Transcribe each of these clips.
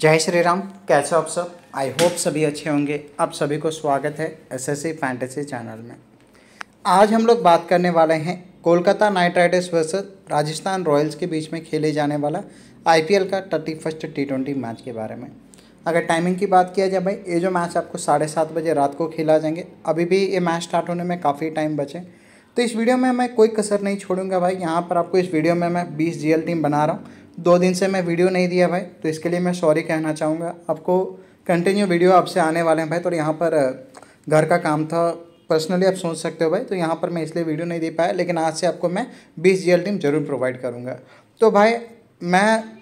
जय श्री राम कैसे हो आप सब आई होप सभी अच्छे होंगे आप सभी को स्वागत है S S C fantasy channel में आज हम लोग बात करने वाले हैं Kolkata Knight Riders versus Rajasthan Royals के बीच में खेले जाने वाला आईपीएल का thirty first T twenty match के बारे में अगर टाइमिंग की बात किया जाए भाई ये जो मैच आपको साढ़े सात बजे रात को खेला जाएंगे अभी भी ये मैच स्टार्ट होने में काफ़ी टाइम बचे तो इस वीडियो में मैं कोई कसर नहीं छोड़ूंगा भाई यहाँ पर आपको इस वीडियो में मैं बीस जी टीम बना रहा हूँ दो दिन से मैं वीडियो नहीं दिया भाई तो इसके लिए मैं सॉरी कहना चाहूँगा आपको कंटिन्यू वीडियो आपसे आने वाले हैं भाई तो यहाँ पर घर का काम था पर्सनली आप सोच सकते हो भाई तो यहाँ पर मैं इसलिए वीडियो नहीं दे पाया लेकिन आज से आपको मैं बीस जी जरूर प्रोवाइड करूँगा तो भाई मैं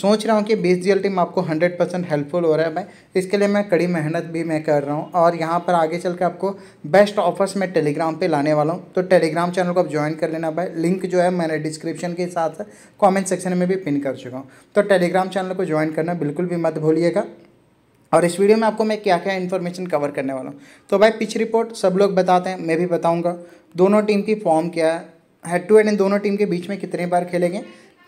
सोच रहा हूँ कि बेस जी टीम आपको हंड्रेड परसेंट हेल्पफुल हो रहा है भाई इसके लिए मैं कड़ी मेहनत भी मैं कर रहा हूँ और यहाँ पर आगे चल के आपको बेस्ट ऑफर्स मैं टेलीग्राम पे लाने वाला हूँ तो टेलीग्राम चैनल को आप ज्वाइन कर लेना भाई लिंक जो है मैंने डिस्क्रिप्शन के साथ कॉमेंट सेक्शन में भी पिन कर चुका हूँ तो टेलीग्राम चैनल को ज्वाइन करना बिल्कुल भी मत भूलिएगा और इस वीडियो में आपको मैं क्या क्या इन्फॉर्मेशन कवर करने वाला हूँ तो भाई पिच रिपोर्ट सब लोग बताते हैं मैं भी बताऊँगा दोनों टीम की फॉर्म क्या है हेड टू हेड इन दोनों टीम के बीच में कितने बार खेलेंगे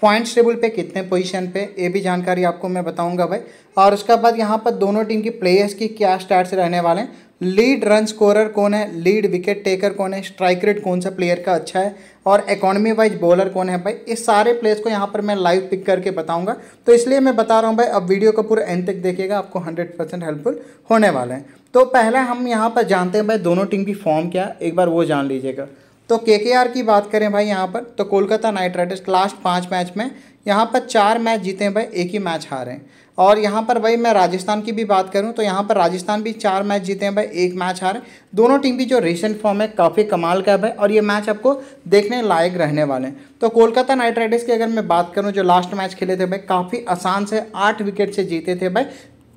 पॉइंट्स टेबल पे कितने पोजीशन पे ये भी जानकारी आपको मैं बताऊंगा भाई और उसके बाद यहाँ पर दोनों टीम की प्लेयर्स की क्या स्टार्ट रहने वाले हैं लीड रन स्कोरर कौन है लीड विकेट टेकर कौन है स्ट्राइक रेट कौन सा प्लेयर का अच्छा है और इकोनॉमी वाइज बॉलर कौन है भाई इस सारे प्लेयर्स को यहाँ पर मैं लाइव पिक करके बताऊंगा तो इसलिए मैं बता रहा हूँ भाई अब वीडियो को पूरा एंड तक देखिएगा आपको हंड्रेड परसेंट हेल्पफुल होने वाला है तो पहले हम यहाँ पर जानते हैं भाई दोनों टीम की फॉर्म क्या एक बार वो जान लीजिएगा तो के की बात करें भाई यहाँ पर तो कोलकाता नाइट राइडर्स लास्ट पाँच मैच में यहाँ पर चार मैच जीते हैं भाई एक ही मैच हारे हैं और यहाँ पर भाई मैं राजस्थान की भी बात करूँ तो यहाँ पर राजस्थान भी चार मैच जीते हैं भाई एक मैच हारे दोनों टीम की जो रिसेंट फॉर्म है काफ़ी कमाल का है भाई और ये मैच आपको देखने लायक रहने वाले हैं तो कोलकाता नाइट राइडर्स की अगर मैं बात करूँ जो लास्ट मैच खेले थे भाई काफ़ी आसान से आठ विकेट से जीते थे भाई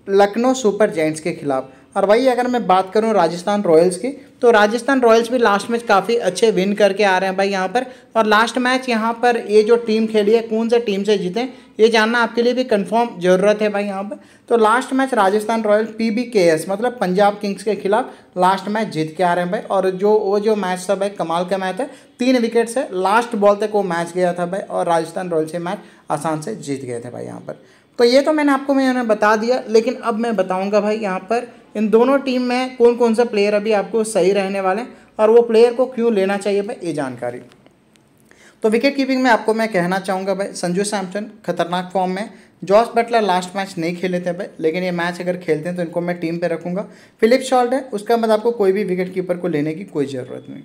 लखनऊ सुपर जैंट्स के खिलाफ और वही अगर मैं बात करूँ राजस्थान रॉयल्स की तो राजस्थान रॉयल्स भी लास्ट मैच काफ़ी अच्छे विन करके आ रहे हैं भाई यहाँ पर और लास्ट मैच यहाँ पर ये जो टीम खेली है कौन से टीम से जीते ये जानना आपके लिए भी कंफर्म ज़रूरत है भाई यहाँ पर तो last match Rajasthan Royals P B K S मतलब पंजाब किंग्स के खिलाफ लास्ट मैच जीत के आ रहे हैं भाई और जो वो जो मैच था भाई कमाल का मैच है तीन विकेट से लास्ट बॉल तक वो मैच गया था भाई और राजस्थान रॉयल्स ये मैच आसान से जीत गए थे भाई यहाँ पर तो ये तो मैंने आपको मैंने बता दिया लेकिन अब मैं बताऊँगा भाई यहाँ पर इन दोनों टीम में कौन कौन सा प्लेयर अभी आपको सही रहने वाले हैं और वो प्लेयर को क्यों लेना चाहिए भाई ये जानकारी तो विकेट कीपिंग में आपको मैं कहना चाहूँगा भाई संजू सैमसन खतरनाक फॉर्म में जॉस बटलर लास्ट मैच नहीं खेले थे भाई लेकिन ये मैच अगर खेलते हैं तो इनको मैं टीम पे रखूँगा फिलिप शॉल्ट है उसका मतलब आपको कोई भी विकेट कीपर को लेने की कोई ज़रूरत नहीं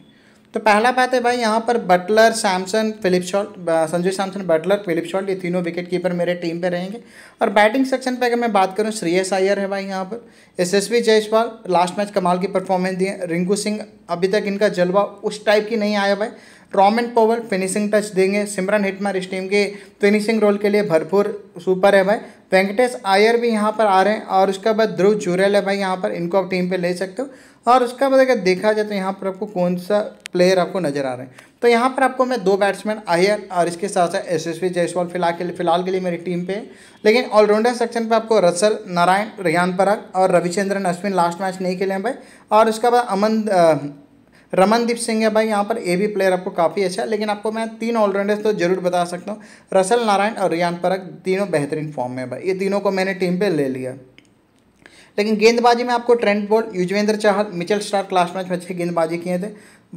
तो पहला बात है भाई यहाँ पर Buttler Samson Philip Salt Sanjay Samson Buttler Philip Salt ये तीनों विकेट कीपर मेरे टीम पे रहेंगे और बैटिंग सेक्शन पे अगर मैं बात करूँ एस आयर है भाई यहाँ पर वी जयसवाल लास्ट मैच कमाल की परफॉर्मेंस दिए रिंकू सिंह अभी तक इनका जलवा उस टाइप की नहीं आया भाई एंड पोवल फिनिशिंग टच देंगे सिमरन हिटमर इस टीम के फिनिशिंग रोल के लिए भरपूर सुपर है भाई वेंकटेश आयर भी यहाँ पर आ रहे हैं और उसके बाद ध्रुव जुरेल है भाई यहाँ पर इनको आप टीम पर ले सकते हो और उसका अगर मतलब देखा जाए तो यहाँ पर आपको कौन सा प्लेयर आपको नजर आ रहे हैं तो यहाँ पर आपको मैं दो बैट्समैन आयर और इसके साथ साथ एस एस वी जायसवाल फिलहाल के लिए फिलहाल के लिए मेरी टीम पे लेकिन ऑलराउंडर सेक्शन पे आपको रसल नारायण रियान पराग और रविचंद्रन अश्विन लास्ट मैच नहीं खेले हैं भाई और उसके बाद अमन रमनदीप सिंह है भाई यहाँ पर ए भी प्लेयर आपको काफ़ी अच्छा है लेकिन आपको मैं तीन ऑलराउंडर्स तो जरूर बता सकता हूँ रसल नारायण और रियान परग तीनों बेहतरीन फॉर्म में है भाई ये तीनों को मैंने टीम पर ले लिया लेकिन गेंदबाजी में आपको Trent Boult Yuzvendra Chahal Mitchell Starc last match में अच्छे गेंदबाजी किए थे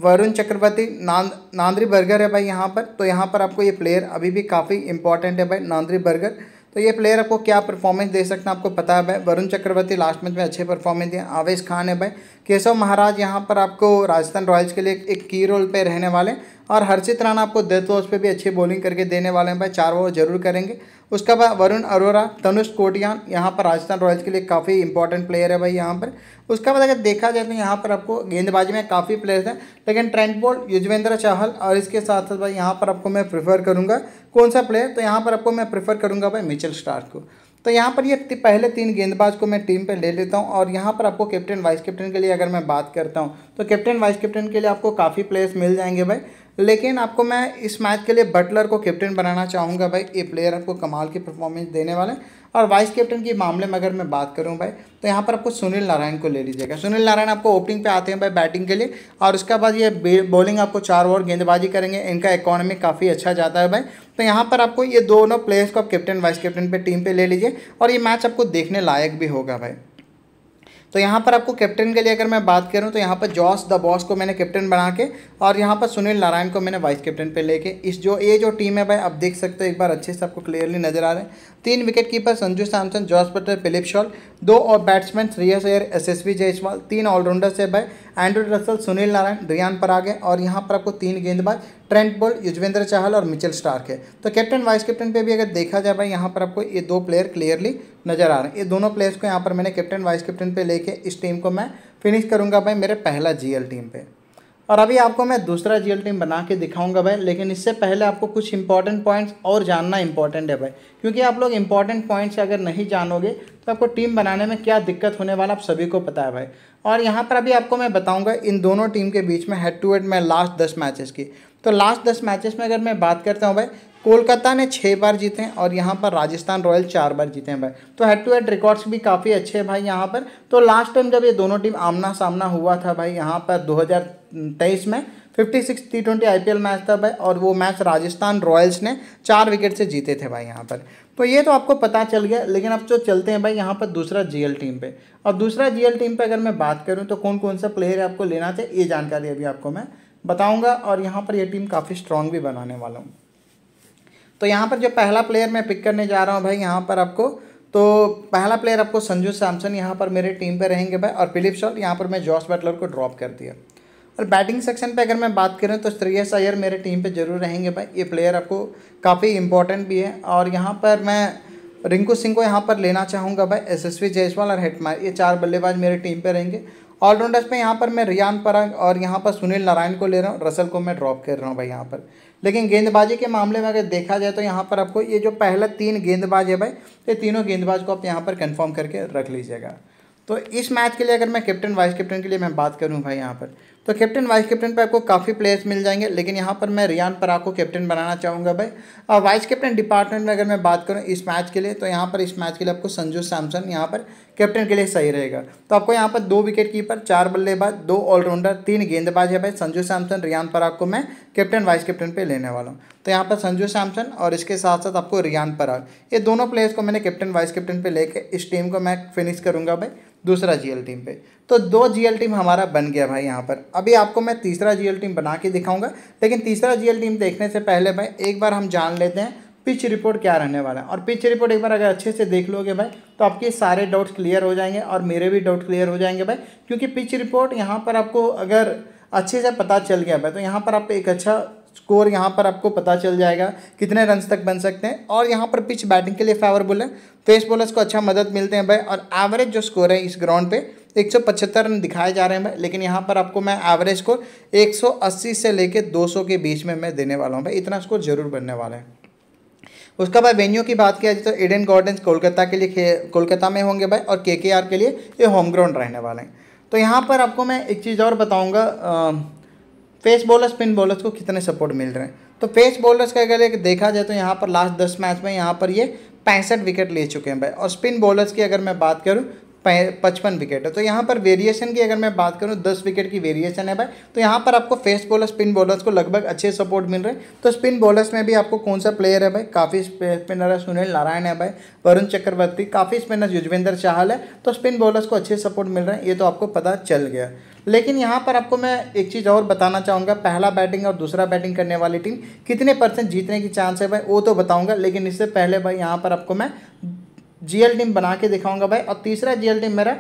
वरुण चक्रवर्ती नांद नांद्री बर्गर है भाई यहाँ पर तो यहाँ पर आपको ये प्लेयर अभी भी काफ़ी इंपॉर्टेंट है भाई नांद्री बर्गर तो ये प्लेयर आपको क्या परफॉर्मेंस दे सकते हैं आपको पता है भाई वरुण चक्रवर्ती लास्ट मैच में अच्छे परफॉर्मेंस दिए आवेश खान है भाई केशव महाराज यहाँ पर आपको राजस्थान रॉयल्स के लिए एक की रोल पे रहने वाले हैं और हर्षित राणा आपको डेथ वॉच पे भी अच्छी बॉलिंग करके देने वाले हैं भाई चार ओवर जरूर करेंगे उसके बाद वरुण अरोरा तनुष कोटियान यहाँ पर राजस्थान रॉयल्स के लिए काफ़ी इंपॉर्टेंट प्लेयर है भाई यहाँ पर उसके बाद अगर देखा जाए तो यहाँ पर आपको गेंदबाजी में काफ़ी प्लेयर्स हैं लेकिन ट्रेंट बॉल युजवेंद्र चाहल और इसके साथ साथ भाई यहाँ पर आपको मैं प्रेफर करूँगा कौन सा प्लेयर तो यहाँ पर आपको मैं प्रीफर करूँगा भाई मिचल स्टार्क को तो यहाँ पर ये पहले तीन गेंदबाज को मैं टीम पे ले लेता हूँ और यहाँ पर आपको कैप्टन वाइस कैप्टन के लिए अगर मैं बात करता हूँ तो कैप्टन वाइस कैप्टन के लिए आपको काफ़ी प्लेयर्स मिल जाएंगे भाई लेकिन आपको मैं इस मैच के लिए बटलर को कैप्टन बनाना चाहूँगा भाई ये प्लेयर आपको कमाल की परफॉर्मेंस देने वाले हैं और वाइस कैप्टन के मामले में अगर मैं बात करूँ भाई तो यहाँ पर आपको सुनील नारायण को ले लीजिएगा सुनील नारायण आपको ओपनिंग पे आते हैं भाई बैटिंग के लिए और उसके बाद ये बॉलिंग आपको चार ओवर गेंदबाजी करेंगे इनका इकोनॉमी काफ़ी अच्छा जाता है भाई तो यहाँ पर आपको ये दोनों प्लेयर्स को आप कैप्टन वाइस कैप्टन पर टीम पर ले लीजिए और ये मैच आपको देखने लायक भी होगा भाई तो यहाँ पर आपको कैप्टन के लिए अगर मैं बात करूँ तो यहाँ पर जॉस द बॉस को मैंने कैप्टन बना के और यहाँ पर सुनील नारायण को मैंने वाइस कैप्टन पे लेके इस जो ये जो टीम है भाई आप देख सकते हो एक बार अच्छे से आपको क्लियरली नज़र आ रहे हैं तीन विकेट कीपर संजू सैमसन जॉर्ज पटर फिलिप शॉल दो और batsman Shreyas Iyer Yashasvi Jaiswal तीन ऑलराउंडर्स है भाई एंड्रू रसल सुनील नारायण रियान पराग है और यहाँ पर आपको तीन गेंदबाज ट्रेंट बोल युजवेंद्र चाहल और मिचेल स्टार्क है तो कैप्टन वाइस कैप्टन पे भी अगर देखा जाए भाई यहाँ पर आपको ये दो प्लेयर क्लियरली नजर आ रहे हैं ये दोनों प्लेयर्स को यहाँ पर मैंने कैप्टन वाइस कैप्टन पे लेके इस टीम को मैं फिनिश करूँगा भाई मेरे पहला जी टीम पर और अभी आपको मैं दूसरा जी एल बना के दिखाऊंगा भाई लेकिन इससे पहले आपको कुछ इंपॉर्टेंट पॉइंट्स और जानना इंपॉर्टेंट है भाई क्योंकि आप लोग इंपॉर्टेंट पॉइंट्स अगर नहीं जानोगे तो आपको टीम बनाने में क्या दिक्कत होने वाला आप सभी को पता है भाई और यहाँ पर अभी आपको मैं बताऊँगा इन दोनों टीम के बीच में हेड टू हेड में लास्ट दस मैचेस की तो लास्ट दस मैचेस में अगर मैं बात करता हूँ भाई कोलकाता ने छः बार जीते हैं और यहाँ पर राजस्थान रॉयल चार बार जीते हैं भाई तो हेड टू हेड रिकॉर्ड्स भी काफ़ी अच्छे हैं भाई यहाँ पर तो लास्ट टाइम जब ये दोनों टीम आमना सामना हुआ था भाई यहाँ पर तेईस में fifty six T twenty I match था भाई और वो मैच राजस्थान रॉयल्स ने चार विकेट से जीते थे भाई यहाँ पर तो ये तो आपको पता चल गया लेकिन अब जो चलते हैं भाई यहाँ पर दूसरा जीएल टीम पे और दूसरा जीएल टीम पे अगर मैं बात करूँ तो कौन कौन सा प्लेयर आपको लेना चाहिए ये जानकारी अभी आपको मैं बताऊँगा और यहाँ पर यह टीम काफ़ी स्ट्रॉन्ग भी बनाने वाला हूँ तो यहाँ पर जो पहला प्लेयर मैं पिक करने जा रहा हूँ भाई यहाँ पर आपको तो पहला प्लेयर आपको संजू सैमसन यहाँ पर मेरे टीम पर रहेंगे भाई और फिलिप शॉल यहाँ पर मैं जॉस बटलर को ड्रॉप कर दिया और बैटिंग सेक्शन पे अगर मैं बात करूँ तो श्रेयस अयर मेरे टीम पे जरूर रहेंगे भाई ये प्लेयर आपको काफ़ी इंपॉर्टेंट भी है और यहाँ पर मैं रिंकू सिंह को यहाँ पर लेना चाहूँगा भाई यशस्वी जयसवाल और हेटमार ये चार बल्लेबाज मेरे टीम पे रहेंगे ऑलराउंडर्स पे यहाँ पर मैं रियान पराग और यहाँ पर सुनील नारायण को ले रहा हूँ रसल को मैं ड्रॉप कर रहा हूँ भाई यहाँ पर लेकिन गेंदबाजी के मामले में अगर देखा जाए तो यहाँ पर आपको ये जो पहला तीन गेंदबाज है भाई ये तीनों गेंदबाज को आप यहाँ पर कन्फर्म करके रख लीजिएगा तो इस मैच के लिए अगर मैं कैप्टन वाइस कैप्टन के लिए मैं बात करूँ भाई यहाँ पर तो कैप्टन वाइस कैप्टन पर आपको काफ़ी प्लेयर्स मिल जाएंगे लेकिन यहाँ पर मैं रियान पर आपको कैप्टन बनाना चाहूँगा भाई और वाइस कैप्टन डिपार्टमेंट में अगर मैं बात करूँ इस मैच के लिए तो यहाँ पर इस मैच के लिए आपको संजू सैमसन यहाँ पर कैप्टन के लिए सही रहेगा तो आपको यहाँ पर दो विकेट कीपर चार बल्लेबाज दो ऑलराउंडर तीन गेंदबाज है भाई संजू सैमसन रियान पर आपको मैं कैप्टन वाइस कैप्टन पे लेने वाला हूँ तो यहाँ पर संजू सैमसन और इसके साथ साथ आपको रियान पराग ये दोनों प्लेयर्स को मैंने कैप्टन वाइस कैप्टन पर लेकर इस टीम को मैं फिनिश करूँगा भाई दूसरा जी टीम पे तो दो जी टीम हमारा बन गया भाई यहाँ पर अभी आपको मैं तीसरा जी टीम बना के दिखाऊंगा लेकिन तीसरा जी टीम देखने से पहले भाई एक बार हम जान लेते हैं पिच रिपोर्ट क्या रहने वाला है और पिच रिपोर्ट एक बार अगर अच्छे से देख लोगे भाई तो आपके सारे डाउट्स क्लियर हो जाएंगे और मेरे भी डाउट क्लियर हो जाएंगे भाई क्योंकि पिच रिपोर्ट यहाँ पर आपको अगर अच्छे से पता चल गया भाई तो यहाँ पर आप एक अच्छा स्कोर यहाँ पर आपको पता चल जाएगा कितने रन तक बन सकते हैं और यहाँ पर पिच बैटिंग के लिए फेवरबुल है पेस तो बॉलर्स को अच्छा मदद मिलते हैं भाई और एवरेज जो स्कोर है इस ग्राउंड पे 175 रन दिखाए जा रहे हैं भाई लेकिन यहाँ पर आपको मैं एवरेज स्कोर 180 से लेके 200 के बीच में मैं देने वाला हूँ भाई इतना स्कोर जरूर बनने वाला है उसके बाद वेन्यू की बात किया जाए तो इडन गार्डन्स कोलकाता के लिए कोलकाता में होंगे भाई और के के लिए ये होम ग्राउंड रहने वाले हैं तो यहाँ पर आपको मैं एक चीज़ और बताऊँगा फेस बॉलर स्पिन बॉलर्स को कितने सपोर्ट मिल रहे हैं तो फेस बॉलर्स का अगर देखा जाए तो यहाँ पर लास्ट दस मैच में यहाँ पर ये पैंसठ विकेट ले चुके हैं भाई और स्पिन बॉलर्स की अगर मैं बात करूँ पचपन विकेट है तो यहाँ पर वेरिएशन की अगर मैं बात करूँ दस विकेट की वेरिएशन है भाई तो यहाँ पर आपको फेस्ट बॉलर स्पिन बॉलर्स को लगभग अच्छे सपोर्ट मिल रहे हैं तो स्पिन बॉलर्स में भी आपको कौन सा प्लेयर है भाई काफ़ी स्पिनर है सुनील नारायण है भाई वरुण चक्रवर्ती काफ़ी स्पिनर युजवेंद्र चाहल है तो स्पिन बॉलर्स को अच्छे सपोर्ट मिल रहे हैं ये तो आपको पता चल गया लेकिन यहाँ पर आपको मैं एक चीज़ और बताना चाहूँगा पहला बैटिंग और दूसरा बैटिंग करने वाली टीम कितने परसेंट जीतने की चांस है भाई वो तो बताऊँगा लेकिन इससे पहले भाई यहाँ पर आपको मैं जीएल टीम बना के दिखाऊंगा भाई और तीसरा जीएल टीम मेरा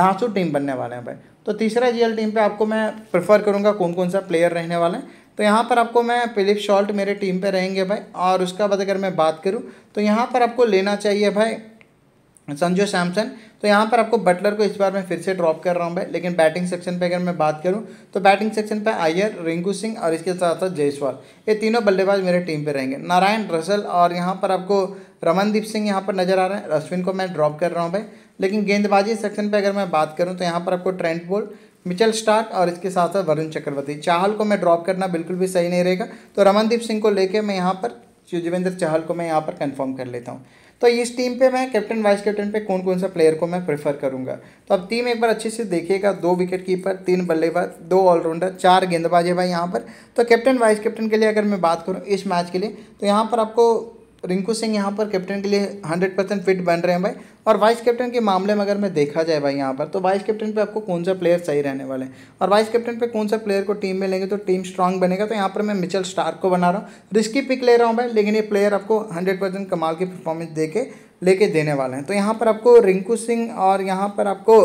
धांसू टीम बनने वाले हैं भाई तो तीसरा जीएल टीम पे आपको मैं प्रेफर करूंगा कौन कौन सा प्लेयर रहने वाला है तो यहाँ पर आपको मैं फिलिप शॉल्ट मेरे टीम पे रहेंगे भाई और उसका बाद अगर मैं बात करूँ तो यहाँ पर आपको लेना चाहिए भाई संजू सैमसन तो यहाँ पर आपको बटलर को इस बार मैं फिर से ड्रॉप कर रहा हूँ भाई लेकिन बैटिंग सेक्शन पे अगर मैं बात करूँ तो बैटिंग सेक्शन पे आयर रिंकू सिंह और इसके साथ साथ जयसवाल ये तीनों बल्लेबाज मेरे टीम पे रहेंगे नारायण रसल और यहाँ पर आपको रमनदीप सिंह यहाँ पर नजर आ रहे हैं अश्विन को मैं ड्रॉप कर रहा हूँ भाई लेकिन गेंदबाजी सेक्शन पर अगर मैं बात करूँ तो यहाँ पर आपको ट्रेंट बोल मिचल स्टार्क और इसके साथ साथ वरुण चक्रवर्ती चाहल को मैं ड्रॉप करना बिल्कुल भी सही नहीं रहेगा तो रमनदीप सिंह को लेकर मैं यहाँ पर युजवेंद्र चाहल को मैं यहाँ पर कन्फर्म कर लेता हूँ तो इस टीम पे मैं कैप्टन वाइस कैप्टन पे कौन कौन सा प्लेयर को मैं प्रेफर करूंगा तो अब टीम एक बार अच्छे से देखिएगा दो विकेट कीपर तीन बल्लेबाज दो ऑलराउंडर चार गेंदबाज है भाई यहाँ पर तो कैप्टन वाइस कैप्टन के लिए अगर मैं बात करूँ इस मैच के लिए तो यहाँ पर आपको रिंकू सिंह यहाँ पर कैप्टन के लिए हंड्रेड परसेंट फिट बन रहे हैं भाई और वाइस कैप्टन के मामले में अगर मैं देखा जाए भाई यहाँ पर तो वाइस कैप्टन पे आपको कौन सा प्लेयर सही रहने वाले हैं और वाइस कैप्टन पे कौन सा प्लेयर को टीम में लेंगे तो टीम स्ट्रांग बनेगा तो यहाँ पर मैं मिचल स्टार को बना रहा हूँ रिस्की पिक ले रहा हूँ भाई लेकिन ये प्लेयर आपको हंड्रेड परसेंट कमाल की परफॉर्मेंस दे के लेके देने वाले हैं तो यहाँ पर आपको रिंकू सिंह और यहाँ पर आपको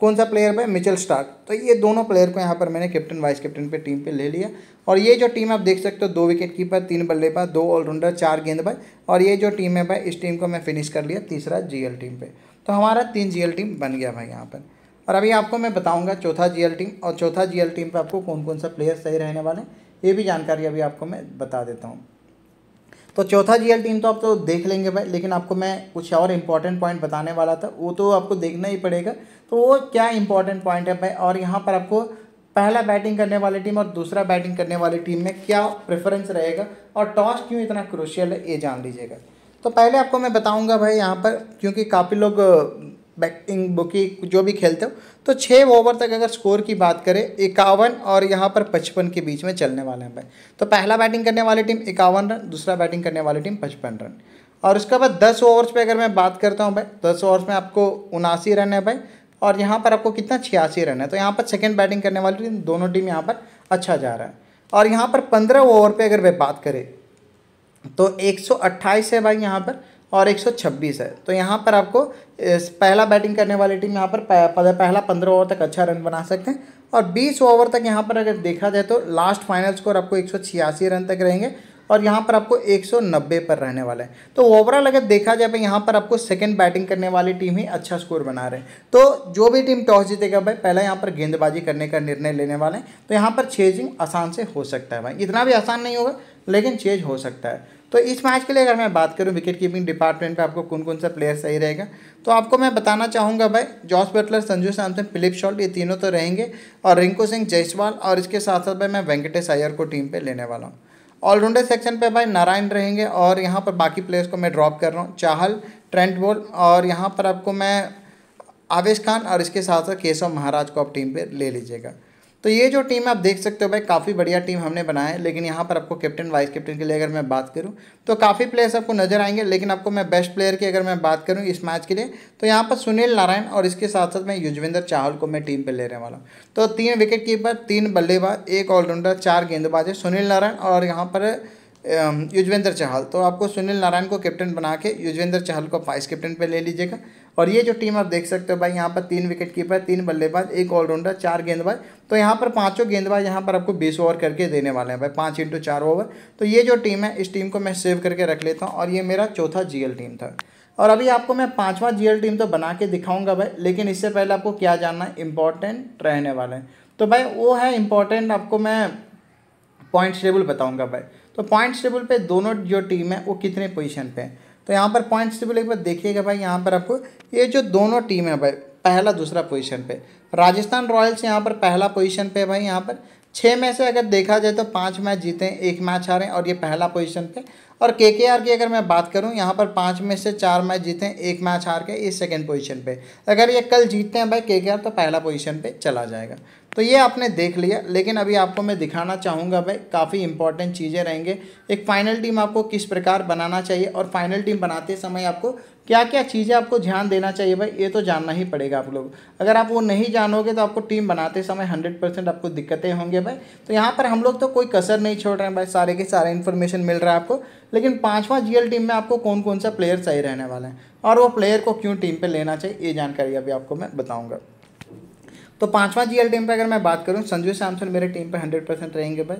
कौन सा प्लेयर पे मिचल स्टार्क तो ये दोनों प्लेयर को यहाँ पर मैंने कैप्टन वाइस कैप्टन पे टीम पे ले लिया और ये जो टीम आप देख सकते हो दो विकेट कीपर तीन बल्लेबाज दो ऑलराउंडर चार गेंदबाज और ये जो टीम है भाई इस टीम को मैं फिनिश कर लिया तीसरा जी टीम पे तो हमारा तीन जी टीम बन गया भाई यहाँ पर और अभी आपको मैं बताऊँगा चौथा जी टीम और चौथा जी टीम पर आपको कौन कौन सा प्लेयर सही रहने वाले ये भी जानकारी अभी आपको मैं बता देता हूँ तो चौथा जीएल टीम तो आप तो देख लेंगे भाई लेकिन आपको मैं कुछ और इम्पॉर्टेंट पॉइंट बताने वाला था वो तो आपको देखना ही पड़ेगा तो वो क्या इंपॉर्टेंट पॉइंट है भाई और यहाँ पर आपको पहला बैटिंग करने वाली टीम और दूसरा बैटिंग करने वाली टीम में क्या प्रेफरेंस रहेगा और टॉस क्यों इतना क्रूशियल है ये जान लीजिएगा तो पहले आपको मैं बताऊंगा भाई यहाँ पर क्योंकि काफ़ी लोग बैटिंग बुकी जो भी खेलते हो तो छः ओवर तक अगर स्कोर की बात करें इक्यावन और यहाँ पर पचपन के बीच में चलने वाले हैं भाई तो पहला बैटिंग करने वाली टीम इक्यावन रन दूसरा बैटिंग करने वाली टीम पचपन रन और उसके बाद दस ओवर्स पर अगर मैं बात करता हूँ भाई दस ओवर्स में आपको उनासी रन है भाई और यहाँ पर आपको कितना छियासी रन है तो यहाँ पर सेकेंड बैटिंग करने वाली टीम दोनों टीम यहाँ पर अच्छा जा रहा है और यहाँ पर पंद्रह ओवर पर अगर वे बात करें तो एक है भाई यहाँ पर और 126 है तो यहाँ पर आपको पहला बैटिंग करने वाली टीम यहाँ पर पहला पंद्रह ओवर तक अच्छा रन बना सकते हैं और 20 ओवर तक यहाँ पर अगर देखा जाए तो लास्ट फाइनल स्कोर आपको एक रन तक रहेंगे और यहाँ पर आपको 190 पर रहने वाला है तो ओवरऑल अगर देखा जाए भाई यहाँ पर आपको सेकेंड बैटिंग करने वाली टीम ही अच्छा स्कोर बना रहे हैं तो जो भी टीम टॉस जीतेगा भाई पहला यहाँ पर गेंदबाजी करने का निर्णय लेने वाले हैं तो यहाँ पर चेजिंग आसान से हो सकता है भाई इतना भी आसान नहीं होगा लेकिन चेज हो सकता है तो इस मैच के लिए अगर मैं बात करूं विकेट कीपिंग डिपार्टमेंट पे आपको कौन कौन सा प्लेयर सही रहेगा तो आपको मैं बताना चाहूँगा भाई Jos Buttler Sanju Samson Philip Salt ये तीनों तो रहेंगे और रिंकू सिंह जयसवाल और इसके साथ साथ भाई मैं वेंकटेश अय्यर को टीम पर लेने वाला हूँ ऑलराउंडर सेक्शन पे भाई नारायण रहेंगे और यहाँ पर बाकी प्लेयर्स को मैं ड्रॉप कर रहा हूँ चाहल ट्रेंट बोल और यहाँ पर आपको मैं आवेश खान और इसके साथ साथ केशव महाराज को आप टीम पे ले लीजिएगा तो ये जो टीम आप देख सकते हो भाई काफ़ी बढ़िया टीम हमने बनाया है लेकिन यहाँ पर आपको कैप्टन वाइस कैप्टन के लिए अगर मैं बात करूँ तो काफ़ी प्लेयर्स आपको नजर आएंगे लेकिन आपको मैं बेस्ट प्लेयर की अगर मैं बात करूँ इस मैच के लिए तो यहाँ पर सुनील नारायण और इसके साथ साथ मैं युजवेंद्र चाहल को मैं टीम पर ले रहने वाला हूँ तो तीन विकेट कीपर तीन बल्लेबाज एक ऑलराउंडर चार गेंदबाज है सुनील नारायण और यहाँ पर युजवेंद्र चहल तो आपको सुनील नारायण को कैप्टन बना के युजवेंद्र चहल को वाइस कैप्टन पे ले लीजिएगा और ये जो टीम आप देख सकते हो भाई यहाँ पर तीन विकेट कीपर तीन बल्लेबाज एक ऑलराउंडर चार गेंदबाज तो यहाँ पर पांचों गेंदबाज यहाँ पर आपको बीस ओवर करके देने वाले हैं भाई पाँच इंटू चार ओवर तो ये जो टीम है इस टीम को मैं सेव करके रख लेता हूँ और ये मेरा चौथा जीएल टीम था और अभी आपको मैं पाँचवा जीएल टीम तो बना के दिखाऊंगा भाई लेकिन इससे पहले आपको क्या जानना है इंपॉर्टेंट रहने वाला है तो भाई वो है इम्पॉर्टेंट आपको मैं पॉइंट्स टेबल बताऊंगा भाई तो पॉइंट्स टेबल पे दोनों जो टीम है वो कितने पोजीशन पे है तो यहाँ पर पॉइंट्स टेबल एक बार देखिएगा भाई यहाँ पर आपको ये जो दोनों टीम है भाई पहला दूसरा पोजीशन पे राजस्थान रॉयल्स यहाँ पर पहला पोजीशन पे भाई यहाँ पर छः में से अगर देखा जाए तो पाँच मैच जीते हैं एक मैच हारे और ये पहला पोजीशन पे और के के आर की अगर मैं बात करूं यहाँ पर पाँच में से चार मैच जीते हैं एक मैच हार के ये सेकेंड पोजीशन पे अगर ये कल जीतते हैं भाई के के आर तो पहला पोजीशन पे चला जाएगा तो ये आपने देख लिया लेकिन अभी आपको मैं दिखाना चाहूँगा भाई काफ़ी इंपॉर्टेंट चीज़ें रहेंगे एक फाइनल टीम आपको किस प्रकार बनाना चाहिए और फाइनल टीम बनाते समय आपको क्या क्या चीज़ें आपको ध्यान देना चाहिए भाई ये तो जानना ही पड़ेगा आप लोग अगर आप वो नहीं जानोगे तो आपको टीम बनाते समय हंड्रेड परसेंट आपको दिक्कतें होंगे भाई तो यहाँ पर हम लोग तो कोई कसर नहीं छोड़ रहे हैं भाई सारे के सारे इन्फॉर्मेशन मिल रहा है आपको लेकिन पाँचवा जी टीम में आपको कौन कौन सा प्लेयर सही रहने वाला है और वो प्लेयर को क्यों टीम पर लेना चाहिए ये जानकारी अभी आपको मैं बताऊँगा तो पाँचवा जी टीम पर अगर मैं बात करूँ संजू सैमसन मेरे टीम पर हंड्रेड परसेंट रहेंगे भाई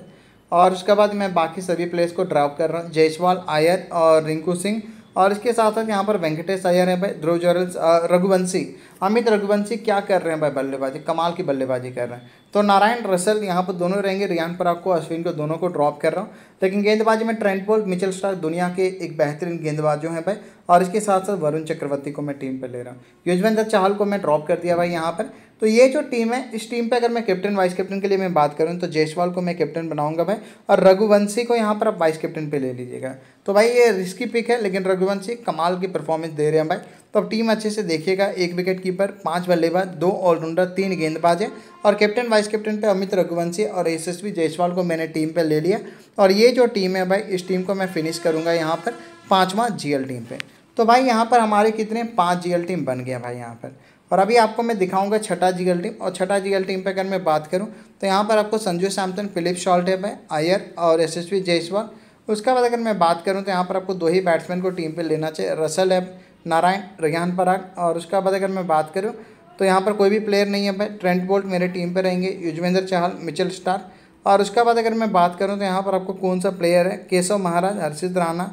और उसके बाद मैं बाकी सभी प्लेयर्स को ड्रॉप कर रहा हूँ जयसवाल आयर और रिंकू सिंह और इसके साथ साथ यहाँ पर वेंकटेश अयर है भाई ध्रुव जोरल्स रघुवंशी अमित रघुवंशी क्या कर रहे हैं भाई बल्लेबाजी कमाल की बल्लेबाजी कर रहे हैं तो नारायण रसल यहाँ पर दोनों रहेंगे रियान पराग को अश्विन को दोनों को ड्रॉप कर रहा हूँ लेकिन गेंदबाजी में ट्रेंट बोल मिचल स्टार दुनिया के एक बेहतरीन गेंदबाजों हैं भाई और इसके साथ साथ वरुण चक्रवर्ती को मैं टीम पर ले रहा हूँ युजवेंद्र चाहल को मैं ड्रॉप कर दिया भाई यहाँ पर तो ये जो टीम है इस टीम पे अगर मैं कैप्टन वाइस कैप्टन के लिए मैं बात करूँ तो जयसवाल को मैं कैप्टन बनाऊंगा भाई और रघुवंशी को यहाँ पर आप वाइस कैप्टन पे ले लीजिएगा तो भाई ये रिस्की पिक है लेकिन रघुवंशी कमाल की परफॉर्मेंस दे रहे हैं भाई तो अब टीम अच्छे से देखिएगा एक विकेट कीपर पाँच बल्लेबाज दो ऑलराउंडर तीन गेंदबाज है और कैप्टन वाइस कैप्टन पे अमित रघुवंशी और यशस्वी जयसवाल को मैंने टीम पे ले लिया और ये जो टीम है भाई इस टीम को मैं फिनिश करूँगा यहाँ पर पाँचवा जी टीम पर तो भाई यहाँ पर हमारे कितने पाँच जी टीम बन गया भाई यहाँ पर और अभी आपको मैं दिखाऊंगा छठा जीएल टीम और छठा जीएल टीम पर अगर मैं बात करूं तो यहाँ पर आपको संजू सैमसन फिलिप शॉल्ट है अयर और यशस्वी जयसवाल उसके बाद अगर मैं बात करूँ तो यहाँ पर आपको दो ही बैट्समैन को टीम पर लेना चाहिए रसल है नारायण रेहान पराग और उसके बाद अगर मैं बात करूँ तो यहाँ पर कोई भी प्लेयर नहीं है भाई ट्रेंट बोल्ट मेरे टीम पे रहेंगे युजवेंद्र चहल मिचल स्टार और उसके बाद अगर मैं बात करूँ तो यहाँ पर आपको कौन सा प्लेयर है केशव महाराज हर्षित राणा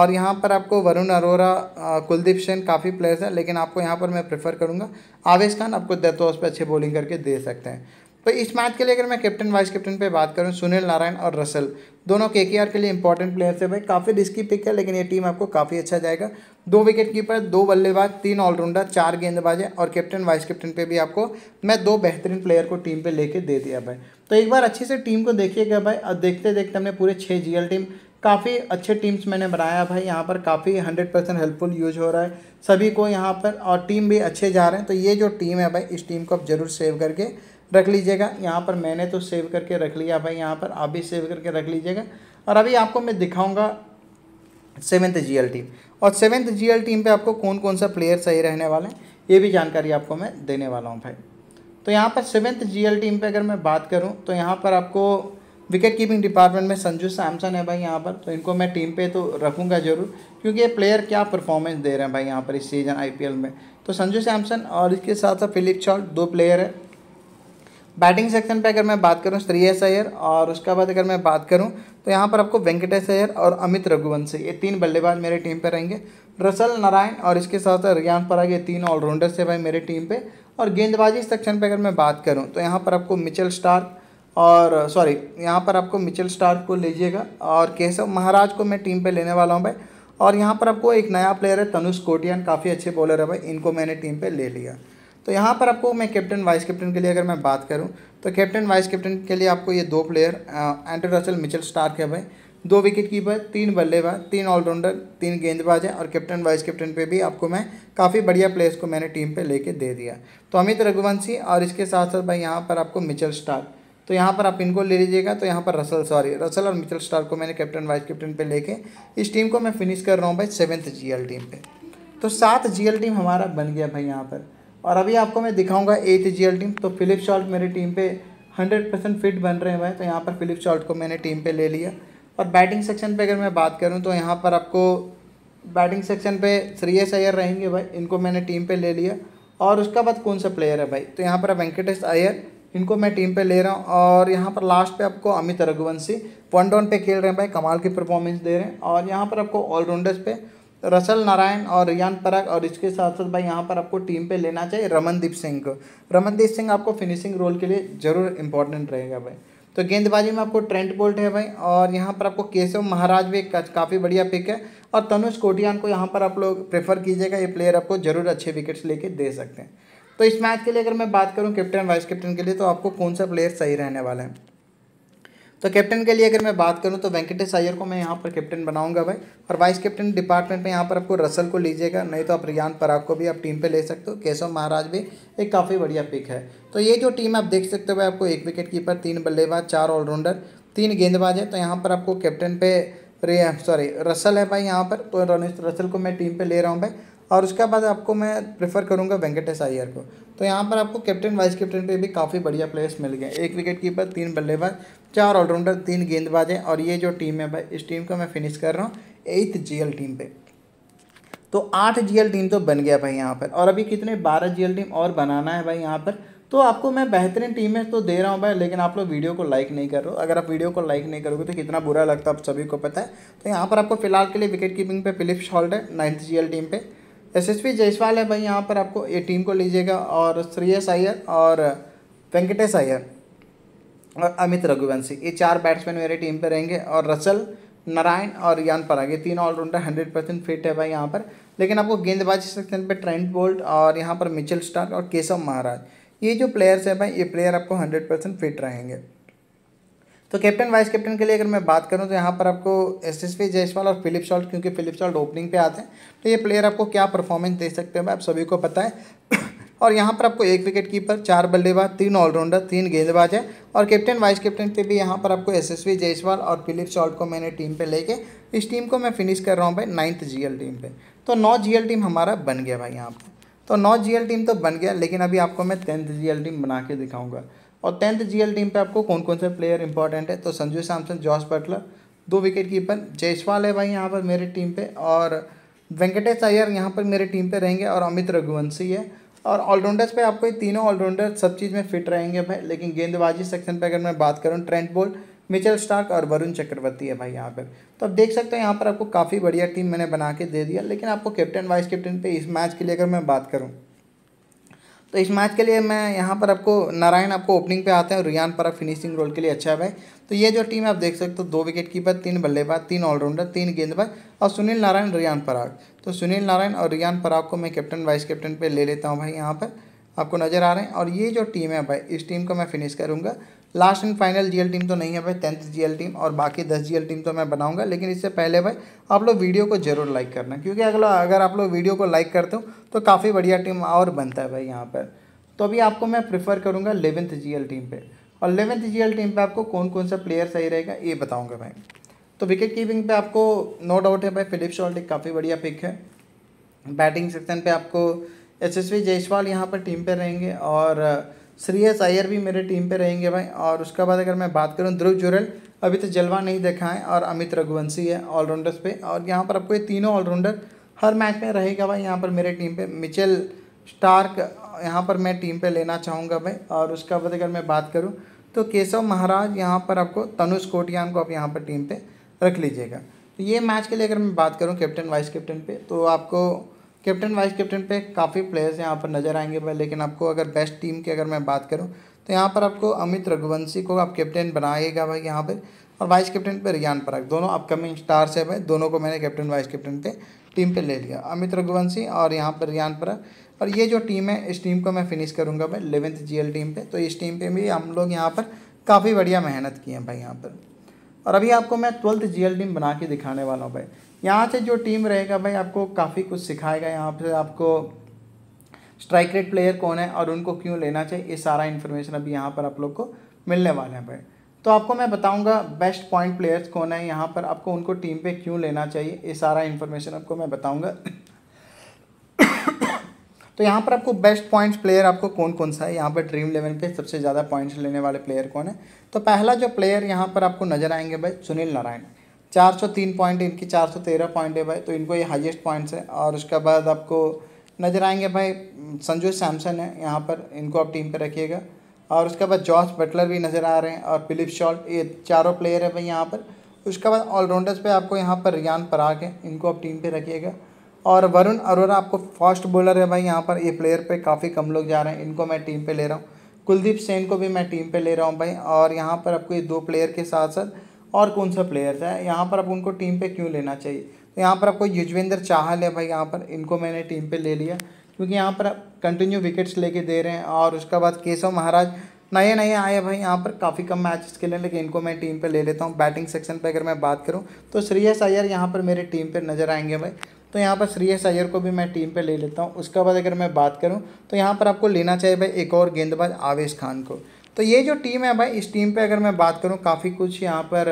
और यहाँ पर आपको वरुण अरोरा कुलदीप सेन काफ़ी प्लेयर्स हैं लेकिन आपको यहाँ पर मैं प्रेफर करूँगा आवेश खान आपको डेथ पर अच्छे बॉलिंग करके दे सकते हैं तो इस मैच के लिए अगर मैं कैप्टन वाइस कैप्टन पे बात करूँ सुनील नारायण और रसल दोनों के के आर के लिए इंपॉर्टेंट प्लेयर्स है भाई काफ़ी रिस्की पिक है लेकिन ये टीम आपको काफ़ी अच्छा जाएगा दो विकेट कीपर दो बल्लेबाज तीन ऑलराउंडर चार गेंदबाज है और कैप्टन वाइस कैप्टन पे भी आपको मैं दो बेहतरीन प्लेयर को टीम पे लेके दे दिया भाई तो एक बार अच्छे से टीम को देखिएगा भाई और देखते देखते हमने पूरे छः जी टीम काफ़ी अच्छे टीम्स मैंने बनाया भाई यहाँ पर काफ़ी हंड्रेड परसेंट हेल्पफुल यूज हो रहा है सभी को यहाँ पर और टीम भी अच्छे जा रहे हैं तो ये जो टीम है भाई इस टीम को आप जरूर सेव करके रख लीजिएगा यहाँ पर मैंने तो सेव करके रख लिया भाई यहाँ पर आप भी सेव करके रख लीजिएगा और अभी आपको मैं दिखाऊंगा सेवेंथ जी टीम और सेवन्थ जी टीम पे आपको कौन कौन सा प्लेयर सही रहने वाला है ये भी जानकारी आपको मैं देने वाला हूँ भाई तो यहाँ पर सेवेंथ जी टीम पर अगर मैं बात करूँ तो यहाँ पर आपको विकेट कीपिंग डिपार्टमेंट में संजू सैमसन है भाई यहाँ पर तो इनको मैं टीम पे तो रखूँगा जरूर क्योंकि ये प्लेयर क्या परफॉर्मेंस दे रहे हैं भाई यहाँ पर इस सीज़न आईपीएल में तो संजू सैमसन और इसके साथ साथ फिलिप चॉल दो प्लेयर है बैटिंग सेक्शन पे अगर मैं बात करूं श्रेयस अय्यर और उसके बाद अगर मैं बात करूं तो यहाँ पर आपको वेंकटेश अयर और अमित रघुवंशी ये तीन बल्लेबाज मेरे टीम पे रहेंगे रसल नारायण और इसके साथ साथ रियान पराग ये तीन ऑलराउंडर्स है भाई मेरे टीम पे और गेंदबाजी सेक्शन पे अगर मैं बात करूँ तो यहाँ पर आपको मिचल स्टार्क और सॉरी यहाँ पर आपको मिचल स्टार्क को लीजिएगा और केशव महाराज को मैं टीम पर लेने वाला हूँ भाई और यहाँ पर आपको एक नया प्लेयर है तनुष कोटियान काफ़ी अच्छे बॉलर है भाई इनको मैंने टीम पर ले लिया तो यहाँ पर आपको मैं कैप्टन वाइस कैप्टन के लिए अगर मैं बात करूँ तो कैप्टन वाइस कैप्टन के लिए आपको ये दो player Andre Russell Mitchell Starc है भाई दो विकेट कीपर तीन बल्लेबाज तीन ऑलराउंडर तीन गेंदबाज है और कैप्टन वाइस कैप्टन पे भी आपको मैं काफ़ी बढ़िया प्लेयर्स को मैंने टीम पे लेके दे दिया तो अमित रघुवंशी और इसके साथ साथ भाई यहाँ पर आपको मिचल स्टार तो यहाँ पर आप इनको ले लीजिएगा तो यहाँ पर रसल सॉरी रसल और मिचल स्टार को मैंने कैप्टन वाइस कैप्टन पर लेके इस टीम को मैं फिनिश कर रहा हूँ भाई सेवन्थ जी टीम पर तो सात जी टीम हमारा बन गया भाई यहाँ पर और अभी आपको मैं दिखाऊंगा एथ जी टीम तो फिलिप शॉल्ट मेरी टीम पे हंड्रेड परसेंट फिट बन रहे हैं भाई तो यहाँ पर फिलिप शॉल्ट को मैंने टीम पे ले लिया और बैटिंग सेक्शन पे अगर मैं बात करूँ तो यहाँ पर आपको बैटिंग सेक्शन पे श्रेयस अयर रहेंगे भाई इनको मैंने टीम पे ले लिया और उसका बाद कौन सा प्लेयर है भाई तो यहाँ पर वेंकटेश अयर इनको मैं टीम पे ले रहा हूँ और यहाँ पर लास्ट पे आपको अमित रघुवंशी वन डाउन पे खेल रहे हैं भाई कमाल की परफॉर्मेंस दे रहे हैं और यहाँ पर आपको ऑलराउंडर्स पे रसल नारायण और रियान परक और इसके साथ साथ भाई यहाँ पर आपको टीम पे लेना चाहिए रमनदीप सिंह को रमनदीप सिंह आपको फिनिशिंग रोल के लिए ज़रूर इंपॉर्टेंट रहेगा भाई तो गेंदबाजी में आपको ट्रेंट बोल्ट है भाई और यहाँ पर आपको केशव महाराज भी काफ़ी बढ़िया पिक है और तनुष कोटियान को यहाँ पर आप लोग प्रेफर कीजिएगा ये प्लेयर आपको ज़रूर अच्छे विकेट्स लेके दे सकते हैं तो इस मैच के लिए अगर मैं बात करूँ कैप्टन वाइस कैप्टन के लिए तो आपको कौन सा प्लेयर सही रहने वाला है तो कैप्टन के लिए अगर मैं बात करूँ तो वेंकटेश अय्यर को मैं यहाँ पर कैप्टन बनाऊंगा भाई और वाइस कैप्टन डिपार्टमेंट में यहाँ पर आपको रसल को लीजिएगा नहीं तो आप रियान पराग को भी आप टीम पे ले सकते हो केशव महाराज भी एक काफ़ी बढ़िया पिक है तो ये जो टीम आप देख सकते हो भाई आपको एक विकेट कीपर तीन बल्लेबाज चार ऑलराउंडर तीन गेंदबाज है तो यहाँ पर आपको कैप्टन पे सॉरी रसल है भाई यहाँ पर तो रसल को मैं टीम पे ले रहा हूँ भाई और उसके बाद आपको मैं प्रेफर करूँगा वेंकटेश अय्यर को तो यहाँ पर आपको कैप्टन वाइस कैप्टन पे भी काफ़ी बढ़िया प्लेयर्स मिल गए एक विकेट कीपर तीन बल्लेबाज चार ऑलराउंडर तीन गेंदबाज हैं और ये जो टीम है भाई इस टीम को मैं फिनिश कर रहा हूँ एट्थ जी टीम पर तो आठ जी टीम तो बन गया भाई यहाँ पर और अभी कितने बारह जी टीम और बनाना है भाई यहाँ पर तो आपको मैं बेहतरीन टीमें तो दे रहा हूँ भाई लेकिन आप लोग वीडियो को लाइक नहीं कर रहे हो अगर आप वीडियो को लाइक नहीं करोगे तो कितना बुरा लगता है आप सभी को पता है तो यहाँ पर आपको फिलहाल के लिए विकेट कीपिंग पे फिलिप शॉल्ट है नाइन्थ जी टीम पे पी जयसवाल है भाई यहाँ पर आपको ये टीम को लीजिएगा और श्रेयस अयर और वेंकटेश अयर और अमित रघुवंशी ये चार बैट्समैन मेरे टीम पर रहेंगे और रसल नारायण और यान पराग ये तीन ऑलराउंडर हंड्रेड परसेंट फिट है भाई यहाँ पर लेकिन आपको गेंदबाजी सेक्शन पे ट्रेंट बोल्ट और यहाँ पर मिचेल स्टार्क और केशव महाराज ये जो प्लेयर्स हैं भाई ये प्लेयर आपको हंड्रेड परसेंट फिट रहेंगे तो कैप्टन वाइस कैप्टन के लिए अगर मैं बात करूं तो यहाँ पर आपको एस एस पी जयसवाल और फिलिप शॉल्ट क्योंकि फिलिप शॉल्ट ओपनिंग पे आते हैं तो ये प्लेयर आपको क्या परफॉर्मेंस दे सकते हैं आप सभी को पता है और यहाँ पर आपको एक विकेट कीपर चार बल्लेबाज तीन ऑलराउंडर तीन गेंदबाज है और कैप्टन वाइस कैप्टन पे भी यहाँ पर आपको एस वी जयसवाल और फिलिप शॉल्ट को मैंने टीम पर लेके इस टीम को मैं फिनिश कर रहा हूँ भाई नाइन्थ एल टीम पर तो नौ एल टीम हमारा बन गया भाई यहाँ पर तो नौ एल टीम तो बन गया लेकिन अभी आपको मैं टेंथ एल टीम बना के दिखाऊँगा और टेंथ जीएल टीम पे आपको कौन कौन से प्लेयर इंपॉर्टेंट है तो संजू सैमसन जॉस बटलर दो विकेट कीपर जयसवाल है भाई यहाँ पर मेरे टीम पे और वेंकटेश अय्यर यहाँ पर मेरे टीम पे रहेंगे और अमित रघुवंशी है और ऑलराउंडर्स पे आपको ये तीनों ऑलराउंडर सब चीज़ में फिट रहेंगे भाई लेकिन गेंदबाजी सेक्शन पे अगर मैं बात करूँ ट्रेंट बोल मिचेल स्टार्क और वरुण चक्रवर्ती है भाई यहाँ पर तो आप देख सकते हो यहाँ पर आपको काफ़ी बढ़िया टीम मैंने बना के दे दिया लेकिन आपको कैप्टन वाइस कैप्टन पर इस मैच के लिए अगर मैं बात करूँ तो इस मैच के लिए मैं यहाँ पर आपको नारायण आपको ओपनिंग पे आते हैं और रियान पर फिनिशिंग रोल के लिए अच्छा है भाई तो ये जो टीम आप देख सकते हो दो विकेट कीपर तीन बल्लेबाज तीन ऑलराउंडर तीन गेंदबाज और सुनील नारायण रियान पराग तो सुनील नारायण और रियान पराग को मैं कैप्टन वाइस कैप्टन पर ले लेता हूँ भाई यहाँ पर आपको नज़र आ रहे हैं और ये जो टीम है भाई इस टीम को मैं फिनिश करूँगा last and final GL team तो नहीं है भाई टेंथ जीएल टीम और बाकी दस जीएल टीम तो मैं बनाऊंगा लेकिन इससे पहले भाई आप लोग वीडियो को जरूर लाइक करना क्योंकि अगला अगर आप लोग वीडियो को लाइक करते हो तो काफ़ी बढ़िया टीम और बनता है भाई यहाँ पर तो अभी आपको मैं प्रीफर करूँगा इलेवंथ जी टीम पर और इलेवंथ जी टीम पर आपको कौन कौन सा प्लेयर सही रहेगा ये बताऊँगा भाई तो विकेट कीपिंग पे आपको नो डाउट है भाई फिलिप शॉल्ट एक काफ़ी बढ़िया पिक है बैटिंग सेक्शन पर आपको एस वी जायसवाल यहाँ पर टीम पर रहेंगे और श्रेयस अयर भी मेरे टीम पे रहेंगे भाई और उसके बाद अगर मैं बात करूँ ध्रुव जुरल अभी तो जलवा नहीं देखा है और अमित रघुवंशी है ऑलराउंडर्स पे और यहाँ पर आपको ये तीनों ऑलराउंडर हर मैच में रहेगा भाई यहाँ पर मेरे टीम पे मिचेल स्टार्क यहाँ पर मैं टीम पे लेना चाहूँगा भाई और उसके बाद अगर मैं बात करूँ तो केशव महाराज यहाँ पर आपको तनुष कोटियान को आप यहाँ पर टीम पर रख लीजिएगा तो ये मैच के लिए अगर मैं बात करूँ कैप्टन वाइस कैप्टन पर तो आपको कैप्टन वाइस कैप्टन पे काफ़ी प्लेयर्स यहाँ पर नज़र आएंगे भाई लेकिन आपको अगर बेस्ट टीम की अगर मैं बात करूँ तो यहाँ पर आपको अमित रघुवंशी को आप कैप्टन बनाएगा भाई यहाँ पर और वाइस कैप्टन पे रियान पराग दोनों अपकमिंग स्टार्स है भाई दोनों को मैंने कैप्टन वाइस कैप्टन पे टीम पे ले लिया अमित रघुवंशी और यहाँ पर रियान पराग और ये जो टीम है इस टीम को मैं फिनिश करूँगा भाई इलेवेंथ जी टीम पर तो इस टीम पर भी हम लोग यहाँ पर काफ़ी बढ़िया मेहनत किए हैं भाई यहाँ पर और अभी आपको मैं ट्वेल्थ जी टीम बना के दिखाने वाला हूँ भाई यहाँ से जो टीम रहेगा भाई आपको काफ़ी कुछ सिखाएगा यहाँ पर आपको स्ट्राइक रेट प्लेयर कौन है और उनको क्यों लेना चाहिए ये सारा इन्फॉर्मेशन अभी यहाँ पर आप लोग को मिलने वाले हैं भाई तो आपको मैं बताऊंगा बेस्ट पॉइंट प्लेयर्स कौन है यहाँ पर आपको उनको टीम पे क्यों लेना चाहिए ये सारा इन्फॉर्मेशन आपको मैं बताऊंगा तो यहाँ पर आपको बेस्ट पॉइंट्स प्लेयर आपको कौन कौन सा है यहाँ पर ड्रीम इलेवन पे सबसे ज़्यादा पॉइंट्स लेने वाले प्लेयर कौन है तो पहला जो प्लेयर यहाँ पर आपको नजर आएंगे भाई सुनील नारायण चार सौ तीन पॉइंट इनकी चार सौ तेरह पॉइंट है भाई तो इनको ये हाईएस्ट पॉइंट्स है और उसके बाद आपको नजर आएंगे भाई संजू सैमसन है यहाँ पर इनको आप टीम पे रखिएगा और उसके बाद जॉर्ज बटलर भी नज़र आ रहे हैं और फिलिप शॉल्ट ये चारों प्लेयर है भाई यहाँ पर उसके बाद ऑलराउंडर्स पे आपको यहाँ पर रियान पराग है इनको आप टीम पे रखिएगा और वरुण अरोरा आपको फास्ट बॉलर है भाई यहाँ पर ये प्लेयर पे काफ़ी कम लोग जा रहे हैं इनको मैं टीम पे ले रहा हूँ कुलदीप सेन को भी मैं टीम पे ले रहा हूँ भाई और यहाँ पर आपको ये दो प्लेयर के साथ साथ और कौन सा प्लेयर था यहाँ पर आप उनको टीम पे क्यों लेना चाहिए तो यहाँ पर आपको युजवेंद्र चाहल है भाई यहाँ पर इनको मैंने टीम पे ले लिया क्योंकि यहाँ पर आप कंटिन्यू विकेट्स लेके दे रहे हैं और उसके बाद केशव महाराज नए नए आए भाई यहाँ पर काफ़ी कम मैचेस खेले लेकिन इनको मैं टीम पर ले लेता हूँ बैटिंग सेक्शन पर अगर मैं बात करूँ तो श्रेयस अय्यर यहाँ पर मेरे टीम पर नज़र आएंगे भाई तो यहाँ पर श्रेयस अय्यर को भी मैं टीम पर ले लेता हूँ उसके बाद अगर मैं बात करूँ तो यहाँ पर आपको लेना चाहिए भाई एक और गेंदबाज आवेश खान को तो ये जो टीम है भाई इस टीम पे अगर मैं बात करूँ काफ़ी कुछ यहाँ पर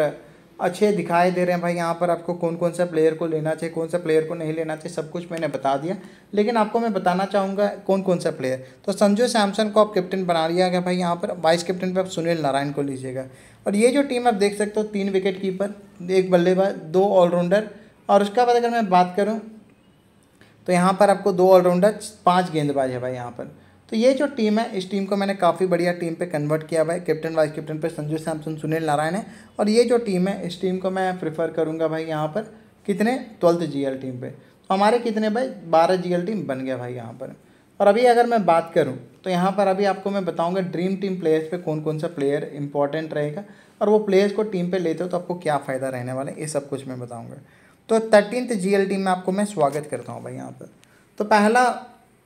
अच्छे दिखाई दे रहे हैं भाई यहाँ पर आपको कौन कौन सा प्लेयर को लेना चाहिए कौन सा प्लेयर को नहीं लेना चाहिए सब कुछ मैंने बता दिया लेकिन आपको मैं बताना चाहूँगा कौन कौन सा प्लेयर तो संजू सैमसन को आप कैप्टन बना लिया गया भाई यहाँ पर वाइस कैप्टन पर आप सुनील नारायण को लीजिएगा और ये जो टीम आप देख सकते हो तीन विकेट कीपर एक बल्लेबाज दो ऑलराउंडर और उसके बाद अगर मैं बात करूँ तो यहाँ पर आपको दो ऑलराउंडर पाँच गेंदबाज है भाई यहाँ पर तो ये जो टीम है इस टीम को मैंने काफ़ी बढ़िया टीम पे कन्वर्ट किया भाई कैप्टन वाइस कैप्टन पे संजू सैमसन सुनील नारायण है और ये जो टीम है इस टीम को मैं प्रेफर करूँगा भाई यहाँ पर कितने ट्वेल्थ जी टीम पर तो हमारे कितने भाई बारह जी टीम बन गया भाई यहाँ पर और अभी अगर मैं बात करूँ तो यहाँ पर अभी आपको मैं बताऊँगा ड्रीम टीम प्लेयर्स पर कौन कौन सा प्लेयर इंपॉर्टेंट रहेगा और वो प्लेयर्स को टीम पर लेते हो तो आपको क्या फ़ायदा रहने वाला है ये सब कुछ मैं बताऊँगा तो थर्टीनथ जी में आपको मैं स्वागत करता हूँ भाई यहाँ पर तो पहला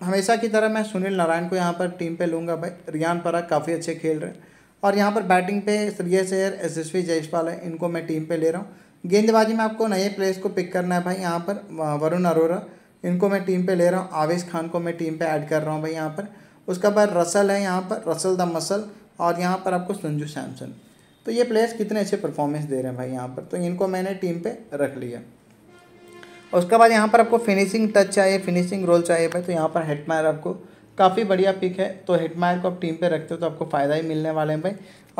हमेशा की तरह मैं सुनील नारायण को यहाँ पर टीम पे लूँगा भाई रियान परा काफ़ी अच्छे खेल रहे हैं और यहाँ पर बैटिंग पे श्रिय सैर यशस्वी जयसपाल है इनको मैं टीम पे ले रहा हूँ गेंदबाजी में आपको नए प्लेयर्स को पिक करना है भाई यहाँ पर वरुण अरोरा इनको मैं टीम पर ले रहा हूँ आवेश खान को मैं टीम पर ऐड कर रहा हूँ भाई यहाँ पर उसका बाद रसल है यहाँ पर रसल द मसल और यहाँ पर आपको संजू सैमसन तो ये प्लेयर्स कितने अच्छे परफॉर्मेंस दे रहे हैं भाई यहाँ पर तो इनको मैंने टीम पे रख लिया और उसके बाद यहाँ पर आपको फिनिशिंग टच चाहिए फिनिशिंग रोल चाहिए भाई तो यहाँ पर हेटमायर आपको काफ़ी बढ़िया पिक है तो हेडमायर को आप टीम पे रखते हो तो आपको फ़ायदा ही मिलने वाले हैं भाई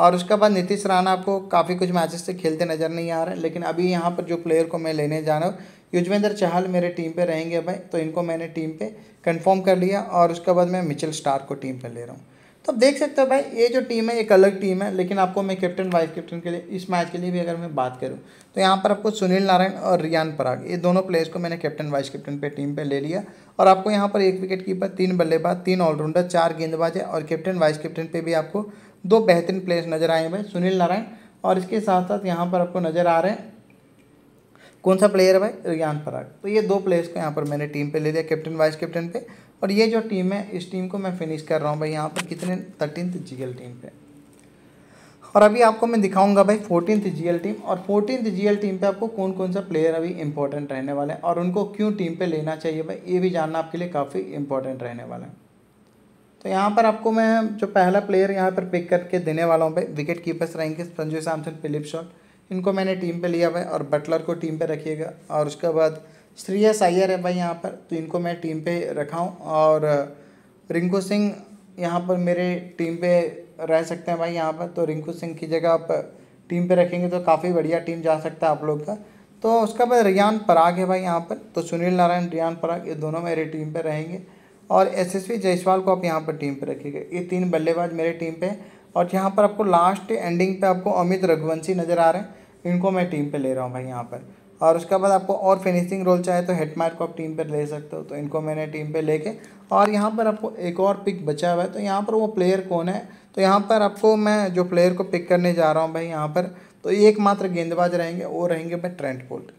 और उसके बाद नीतीश राणा आपको काफ़ी कुछ मैचेस से खेलते नज़र नहीं आ रहे हैं लेकिन अभी यहाँ पर जो प्लेयर को मैं लेने जा रहा हूँ युजवेंद्र चहल मेरे टीम पर रहेंगे भाई तो इनको मैंने टीम पर कन्फर्म कर लिया और उसके बाद मैं मिचल स्टार को टीम पर ले रहा हूँ तो आप देख सकते हो भाई ये जो टीम है एक अलग टीम है लेकिन आपको मैं कैप्टन वाइस कैप्टन के लिए इस मैच के लिए भी अगर मैं बात करूँ तो यहाँ पर आपको सुनील नारायण और रियान पराग ये दोनों प्लेयर्स को मैंने कैप्टन वाइस कैप्टन पे टीम पे ले लिया और आपको यहाँ पर एक विकेट कीपर तीन बल्लेबाज तीन ऑलराउंडर चार गेंदबाज है और कैप्टन वाइस कैप्टन पर भी आपको दो बेहतरीन प्लेयर्स नजर आए हैं भाई सुनील नारायण और इसके साथ साथ यहाँ पर आपको नज़र आ रहे हैं कौन सा प्लेयर है भाई रियान पराग तो ये दो प्लेयर्स को यहाँ पर मैंने टीम पे ले लिया कैप्टन वाइस कैप्टन पे और ये जो टीम है इस टीम को मैं फिनिश कर रहा हूँ भाई यहाँ पर कितने थर्टीन जी टीम पे और अभी आपको मैं दिखाऊंगा भाई फोर्टीन जी टीम और फोर्टीन जी टीम पे आपको कौन कौन सा प्लेयर अभी इंपॉर्टेंट रहने वाले हैं और उनको क्यों टीम पे लेना चाहिए भाई ये भी जानना आपके लिए काफ़ी इंपॉर्टेंट रहने वाला है तो यहाँ पर आपको मैं जो पहला प्लेयर यहाँ पर पिक करके देने वाला हूँ भाई विकेट कीपर्स रहेंगे संजू सैमसन फिलिप शॉट इनको मैंने टीम पर लिया भाई और बटलर को टीम पर रखिएगा और उसके बाद एस अय्यर है भाई यहाँ पर तो इनको मैं टीम पे रखा हूँ और रिंकू सिंह यहाँ पर मेरे टीम पे रह सकते हैं भाई यहाँ पर तो रिंकू सिंह की जगह आप टीम पे रखेंगे तो काफ़ी बढ़िया टीम जा सकता है आप लोग का तो उसका बाद रियान पराग है भाई यहाँ पर तो सुनील नारायण रियान पराग ये दोनों मेरे टीम पर रहेंगे और वी जयसवाल को आप यहाँ पर टीम पर रखिएगा ये तीन बल्लेबाज मेरे टीम पे और यहाँ पर आपको लास्ट एंडिंग पे आपको अमित रघुवंशी नज़र आ रहे हैं इनको मैं टीम पे ले रहा हूँ भाई यहाँ पर और उसके बाद आपको और फिनिशिंग रोल चाहे तो हेड मार्क को आप टीम पर ले सकते हो तो इनको मैंने टीम पर लेके और यहाँ पर आपको एक और पिक बचा हुआ है तो यहाँ पर वो प्लेयर कौन है तो यहाँ पर आपको मैं जो प्लेयर को पिक करने जा रहा हूँ भाई यहाँ पर तो एकमात्र गेंदबाज रहेंगे वो रहेंगे भाई ट्रेंट बोल्ट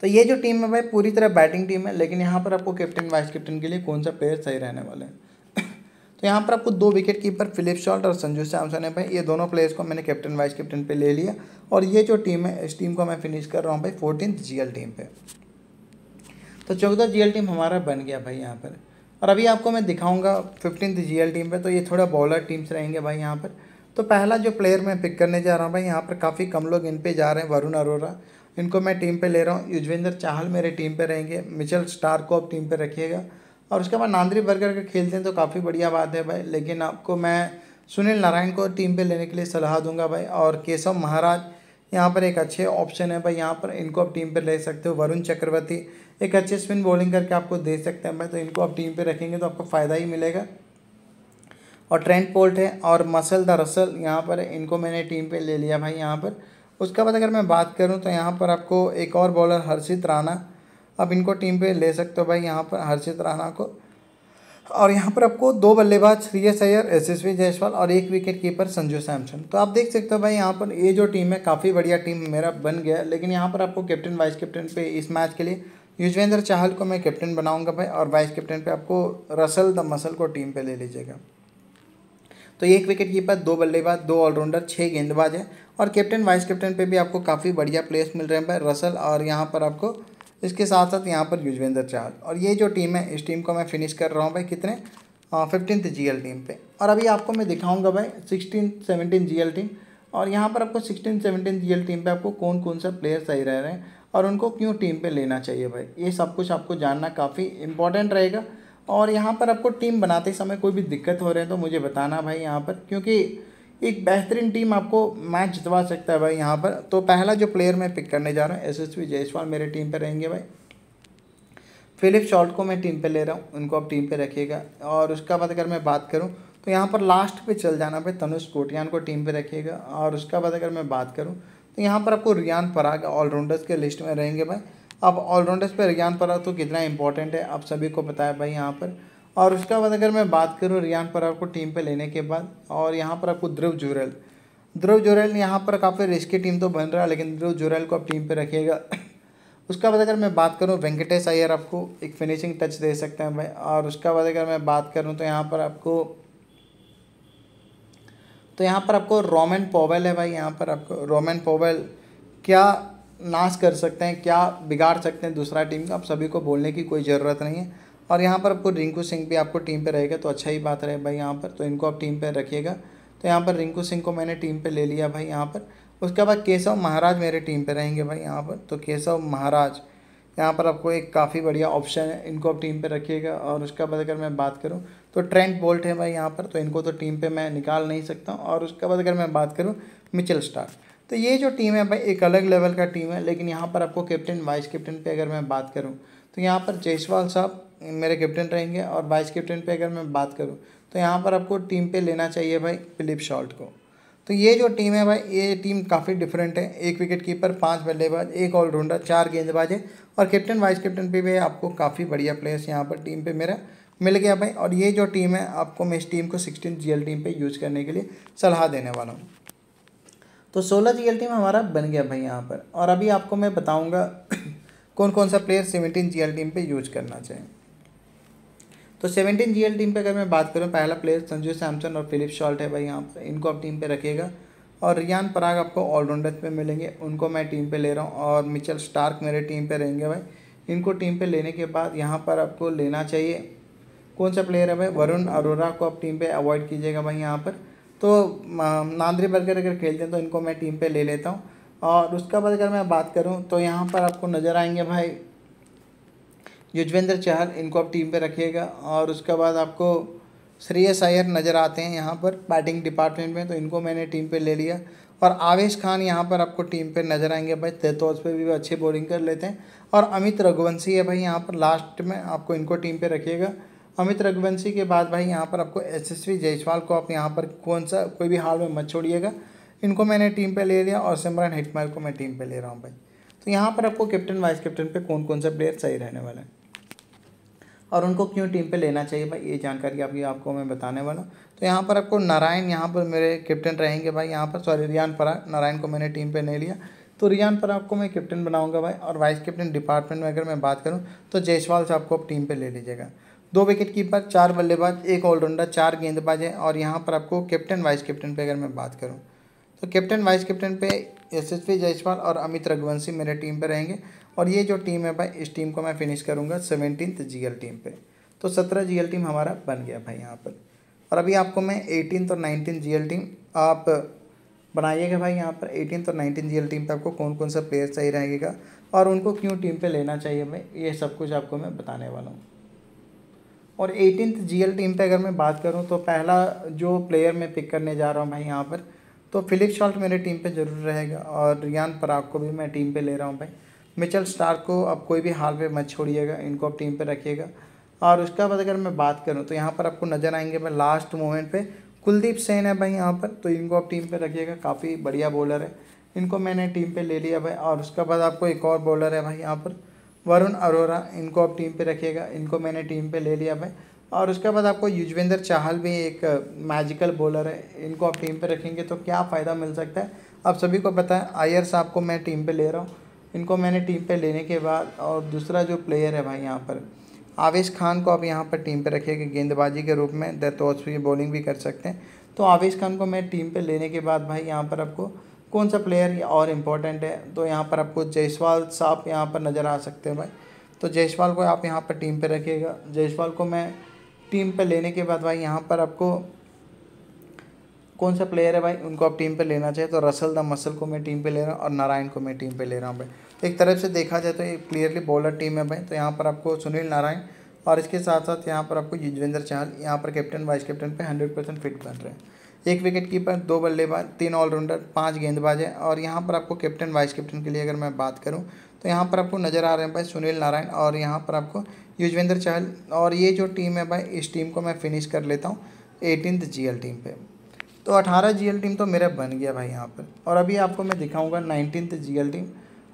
तो ये जो टीम है भाई पूरी तरह बैटिंग टीम है लेकिन यहाँ पर आपको कैप्टन वाइस कैप्टन के लिए कौन सा प्लेयर सही रहने वाला है तो यहाँ पर आपको दो विकेट कीपर फिलिप शॉल्ट और संजू सैमसन है भाई ये दोनों प्लेयर्स को मैंने कैप्टन वाइस कैप्टन पे ले लिया और ये जो टीम है इस टीम को मैं फिनिश कर रहा हूँ भाई फोर्टीन जी टीम पे तो चौदह जी टीम हमारा बन गया भाई यहाँ पर और अभी आपको मैं दिखाऊंगा फिफ्टीन जी टीम पर तो ये थोड़ा बॉलर टीम्स रहेंगे भाई यहाँ पर तो पहला जो प्लेयर मैं पिक करने जा रहा हूँ भाई यहाँ पर काफ़ी कम लोग इन पर जा रहे हैं वरुण अरोरा इनको मैं टीम पर ले रहा हूँ युजवेंद्र चाहल मेरे टीम पर रहेंगे मिचल स्टार को आप टीम पर रखिएगा और उसके बाद नांदरी बर्गर अगर खेलते हैं तो काफ़ी बढ़िया बात है भाई लेकिन आपको मैं सुनील नारायण को टीम पे लेने के लिए सलाह दूंगा भाई और केशव महाराज यहाँ पर एक अच्छे ऑप्शन है भाई यहाँ पर इनको आप टीम पर ले सकते हो वरुण चक्रवर्ती एक अच्छे स्पिन बॉलिंग करके आपको दे सकते हैं भाई तो इनको आप टीम पर रखेंगे तो आपको फ़ायदा ही मिलेगा और ट्रेंड पोल्ट है और मसल द रसल यहाँ पर इनको मैंने टीम पर ले लिया भाई यहाँ पर उसके बाद अगर मैं बात करूँ तो यहाँ पर आपको एक और बॉलर हर्षित राणा आप इनको टीम पे ले सकते हो भाई यहाँ पर हर्षित राणा को और यहाँ पर आपको दो बल्लेबाज एस एस यशस्वी जायसवाल और एक विकेट कीपर संजू सैमसन तो आप देख सकते हो भाई यहाँ पर ये जो टीम है काफ़ी बढ़िया टीम मेरा बन गया लेकिन यहाँ पर आपको कैप्टन वाइस कैप्टन पे इस मैच के लिए युजवेंद्र चाहल को मैं कैप्टन बनाऊँगा भाई और वाइस कैप्टन पर आपको रसल द मसल को टीम पर ले लीजिएगा तो एक विकेट कीपर दो बल्लेबाज दो ऑलराउंडर छः गेंदबाज है और कैप्टन वाइस कैप्टन पर भी आपको काफ़ी बढ़िया प्लेयर्स मिल रहे हैं भाई रसल और यहाँ पर आपको इसके साथ साथ यहाँ पर युजवेंद्र चहल और ये जो टीम है इस टीम को मैं फिनिश कर रहा हूँ भाई कितने फिफ्टीन जी एल टीम पे और अभी आपको मैं दिखाऊंगा भाई sixteen seventeen G L team और यहाँ पर आपको sixteen seventeen G L team पे आपको कौन कौन सा प्लेयर सही रह रहे हैं और उनको क्यों टीम पे लेना चाहिए भाई ये सब कुछ आपको जानना काफ़ी इंपॉर्टेंट रहेगा और यहाँ पर आपको टीम बनाते समय कोई भी दिक्कत हो रहे हैं तो मुझे बताना भाई यहाँ पर क्योंकि एक बेहतरीन टीम आपको मैच जितवा सकता है भाई यहाँ पर तो पहला जो प्लेयर मैं पिक करने जा रहा हूँ यशस्वी एस मेरे टीम पर रहेंगे भाई फिलिप शॉर्ट को मैं टीम पर ले रहा हूँ उनको आप टीम पर रखिएगा और उसका बाद अगर मैं बात करूँ तो यहाँ पर लास्ट पे चल जाना भाई तनुष कोटियान को टीम पे रखिएगा और उसका बाद अगर मैं बात करूँ तो यहाँ पर आपको रियान पराग ऑलराउंडर्स के लिस्ट में रहेंगे भाई अब ऑलराउंडर्स पे रियान पराग तो कितना इंपॉर्टेंट है आप सभी को पता है भाई यहाँ पर और उसके बाद अगर मैं बात करूँ रियान पर आपको टीम पर लेने के बाद और यहाँ पर आपको ध्रुव जुरैल ध्रुव जुरैल यहाँ पर काफ़ी रिस्की टीम तो बन रहा है लेकिन ध्रुव जुरैल को आप टीम पर रखिएगा उसके बाद अगर मैं बात करूँ वेंकटेश अय्यर आपको एक फिनिशिंग टच दे सकते हैं भाई और उसके बाद अगर मैं बात करूँ तो यहाँ पर आपको तो यहाँ पर आपको रोमन पोवेल है भाई यहाँ पर आपको रोमन पोवेल क्या नाश कर सकते हैं क्या बिगाड़ सकते हैं दूसरा टीम का आप सभी को बोलने की कोई ज़रूरत नहीं है और यहाँ पर आपको रिंकू सिंह भी आपको टीम पे रहेगा तो अच्छा ही बात रहे भाई यहाँ पर तो इनको आप टीम पे रखिएगा तो यहाँ पर रिंकू सिंह को मैंने टीम पे ले लिया भाई यहाँ पर उसके बाद केशव महाराज मेरे टीम पे रहेंगे भाई यहाँ पर तो केशव महाराज यहाँ पर आपको एक काफ़ी बढ़िया ऑप्शन है इनको आप टीम पर रखिएगा और उसके बाद अगर मैं बात करूँ तो ट्रेंट बोल्ट है भाई यहाँ पर तो इनको तो टीम पर मैं निकाल नहीं सकता और उसके बाद अगर मैं बात करूँ मिचल स्टार तो ये जो टीम है भाई एक अलग लेवल का टीम है लेकिन यहाँ पर आपको कैप्टन वाइस कैप्टन पर अगर मैं बात करूँ तो यहाँ पर जयसवाल साहब मेरे कैप्टन रहेंगे और वाइस कैप्टन पे अगर मैं बात करूँ तो यहाँ पर आपको टीम पे लेना चाहिए भाई फिलिप शॉल्ट को तो ये जो टीम है भाई ये टीम काफ़ी डिफरेंट है एक विकेट कीपर पाँच बल्लेबाज एक ऑलराउंडर चार गेंदबाज है और कैप्टन वाइस कैप्टन पे भी आपको काफ़ी बढ़िया प्लेयर्स यहाँ पर टीम पे मेरा मिल गया भाई और ये जो टीम है आपको मैं इस टीम को सिक्सटीन जी टीम पर यूज़ करने के लिए सलाह देने वाला हूँ तो सोलह जी टीम हमारा बन गया भाई यहाँ पर और अभी आपको मैं बताऊँगा कौन कौन सा प्लेयर सेवनटीन जी टीम पर यूज करना चाहिए तो सेवनटीन जी टीम पे अगर मैं बात करूँ पहला प्लेयर संजू सैमसन और फिलिप शॉल्ट है भाई यहाँ पर इनको आप टीम पे रखिएगा और रियान पराग आपको ऑलराउंडर पे मिलेंगे उनको मैं टीम पे ले रहा हूँ और मिचेल स्टार्क मेरे टीम पे रहेंगे भाई इनको टीम पे लेने के बाद यहाँ पर आपको लेना चाहिए कौन सा प्लेयर है भाई वरुण अरोरा को आप टीम पे अवॉइड कीजिएगा भाई यहाँ पर तो नांद्री बर्गर अगर खेलते हैं तो इनको मैं टीम पर ले लेता हूँ और उसका बाद अगर मैं बात करूँ तो यहाँ पर आपको नज़र आएंगे भाई युजवेंद्र चहल इनको आप टीम पे रखिएगा और उसके बाद आपको श्रेयस अय्यर नज़र आते हैं यहाँ पर बैटिंग डिपार्टमेंट में तो इनको मैंने टीम पे ले लिया और आवेश खान यहाँ पर आपको टीम पे नज़र आएंगे भाई तेतोज पे भी अच्छे बॉलिंग कर लेते हैं और अमित रघुवंशी है भाई यहाँ पर लास्ट में आपको इनको टीम पर रखिएगा अमित रघुवंशी के बाद भाई यहाँ पर आपको एस जायसवाल को आप यहाँ पर कौन सा कोई भी हाल में मत छोड़िएगा इनको मैंने टीम पर ले लिया और सिमरन हिटमल को मैं टीम पर ले रहा हूँ भाई तो यहाँ पर आपको कैप्टन वाइस कैप्टन पे कौन कौन सा प्लेयर सही रहने वाला है और उनको क्यों टीम पे लेना चाहिए भाई ये जानकारी अभी आपको मैं बताने वाला तो यहाँ पर आपको नारायण यहाँ पर मेरे कैप्टन रहेंगे भाई यहाँ पर सॉरी रियान पराग नारायण को मैंने टीम पे नहीं लिया तो रियान पराग को मैं कैप्टन बनाऊंगा भाई और वाइस कैप्टन डिपार्टमेंट में अगर मैं बात करूँ तो जयसवाल से आपको आप टीम पर ले लीजिएगा दो विकेट कीपर चार बल्लेबाज एक ऑलराउंडर चार गेंदबाज है और यहाँ पर आपको कैप्टन वाइस कैप्टन पर अगर मैं बात करूँ तो कैप्टन वाइस कैप्टन पे यशस्वी जयसवाल और अमित रघुवंशी मेरे टीम पे रहेंगे और ये जो टीम है भाई इस टीम को मैं फिनिश करूँगा सेवनटीन जी टीम पर तो सत्रह जी टीम हमारा बन गया भाई यहाँ पर और अभी आपको मैं एटीन और नाइनटीन जी टीम आप बनाइएगा भाई यहाँ पर एटीन और नाइनटीन जी टीम पर आपको कौन कौन सा प्लेयर सही रहेगा और उनको क्यों टीम पर लेना चाहिए मैं ये सब कुछ आपको मैं बताने वाला हूँ और एटीनथ जी टीम पे अगर मैं बात करूँ तो पहला जो प्लेयर मैं पिक करने जा रहा हूँ भाई यहाँ पर तो फिलिप शॉल्ट मेरे टीम पे ज़रूर रहेगा और रियान पराग को भी मैं टीम पे ले रहा हूँ भाई मिचल स्टार को आप कोई भी हाल पे मत छोड़िएगा इनको आप टीम पर रखिएगा और उसका बाद अगर मैं बात करूँ तो यहाँ पर आपको नज़र आएंगे मैं लास्ट मोमेंट पर कुलदीप सेन है भाई यहाँ पर तो इनको आप टीम पे रखिएगा काफ़ी बढ़िया बॉलर है इनको मैंने टीम पे ले लिया भाई और उसके बाद आपको एक और बॉलर है भाई यहाँ पर वरुण अरोरा इनको आप टीम पे रखिएगा इनको मैंने टीम पे ले लिया भाई और उसके बाद आपको युजवेंद्र चाहल भी एक मैजिकल बॉलर है इनको आप टीम पे रखेंगे तो क्या फ़ायदा मिल सकता है आप सभी को पता है आयर साहब को मैं टीम पे ले रहा हूँ इनको मैंने टीम पर लेने के बाद और दूसरा जो प्लेयर है भाई यहाँ पर आवेश खान को आप यहाँ पर टीम पर रखिए गेंदबाजी के रूप में द तो बॉलिंग भी कर सकते हैं तो आवेश खान को मैं टीम पे लेने के बाद भाई यहाँ पर आपको कौन सा प्लेयर और इम्पोर्टेंट है तो यहाँ पर आपको जयसवाल साहब यहाँ पर नज़र आ सकते हैं भाई तो जयसवाल को आप यहाँ पर टीम पे रखिएगा जयसवाल को मैं टीम पे लेने के बाद भाई यहाँ पर आपको कौन सा प्लेयर है भाई उनको आप टीम पे लेना चाहिए तो रसल द मसल को मैं टीम पे ले रहा हूँ और नारायण को मैं टीम पे ले रहा हूँ भाई तो एक तरफ से देखा जाए तो ये क्लियरली बॉलर टीम है भाई तो यहाँ पर आपको सुनील नारायण और इसके साथ साथ यहाँ पर आपको युजवेंद्र चहल यहाँ पर कैप्टन वाइस कैप्टन पर हंड्रेड परसेंट फिट बन रहे हैं एक विकेट कीपर दो बल्लेबाज तीन ऑलराउंडर पाँच गेंदबाज है और यहाँ पर आपको कैप्टन वाइस कैप्टन के लिए अगर मैं बात करूँ तो यहाँ पर आपको नज़र आ रहे हैं भाई सुनील नारायण और यहाँ पर आपको युजवेंद्र चहल और ये जो टीम है भाई इस टीम को मैं फिनिश कर लेता हूँ एटीनथ जी टीम पे तो अठारह जी टीम तो मेरा बन गया भाई यहाँ पर और अभी आपको मैं दिखाऊँगा नाइनटीन जी टीम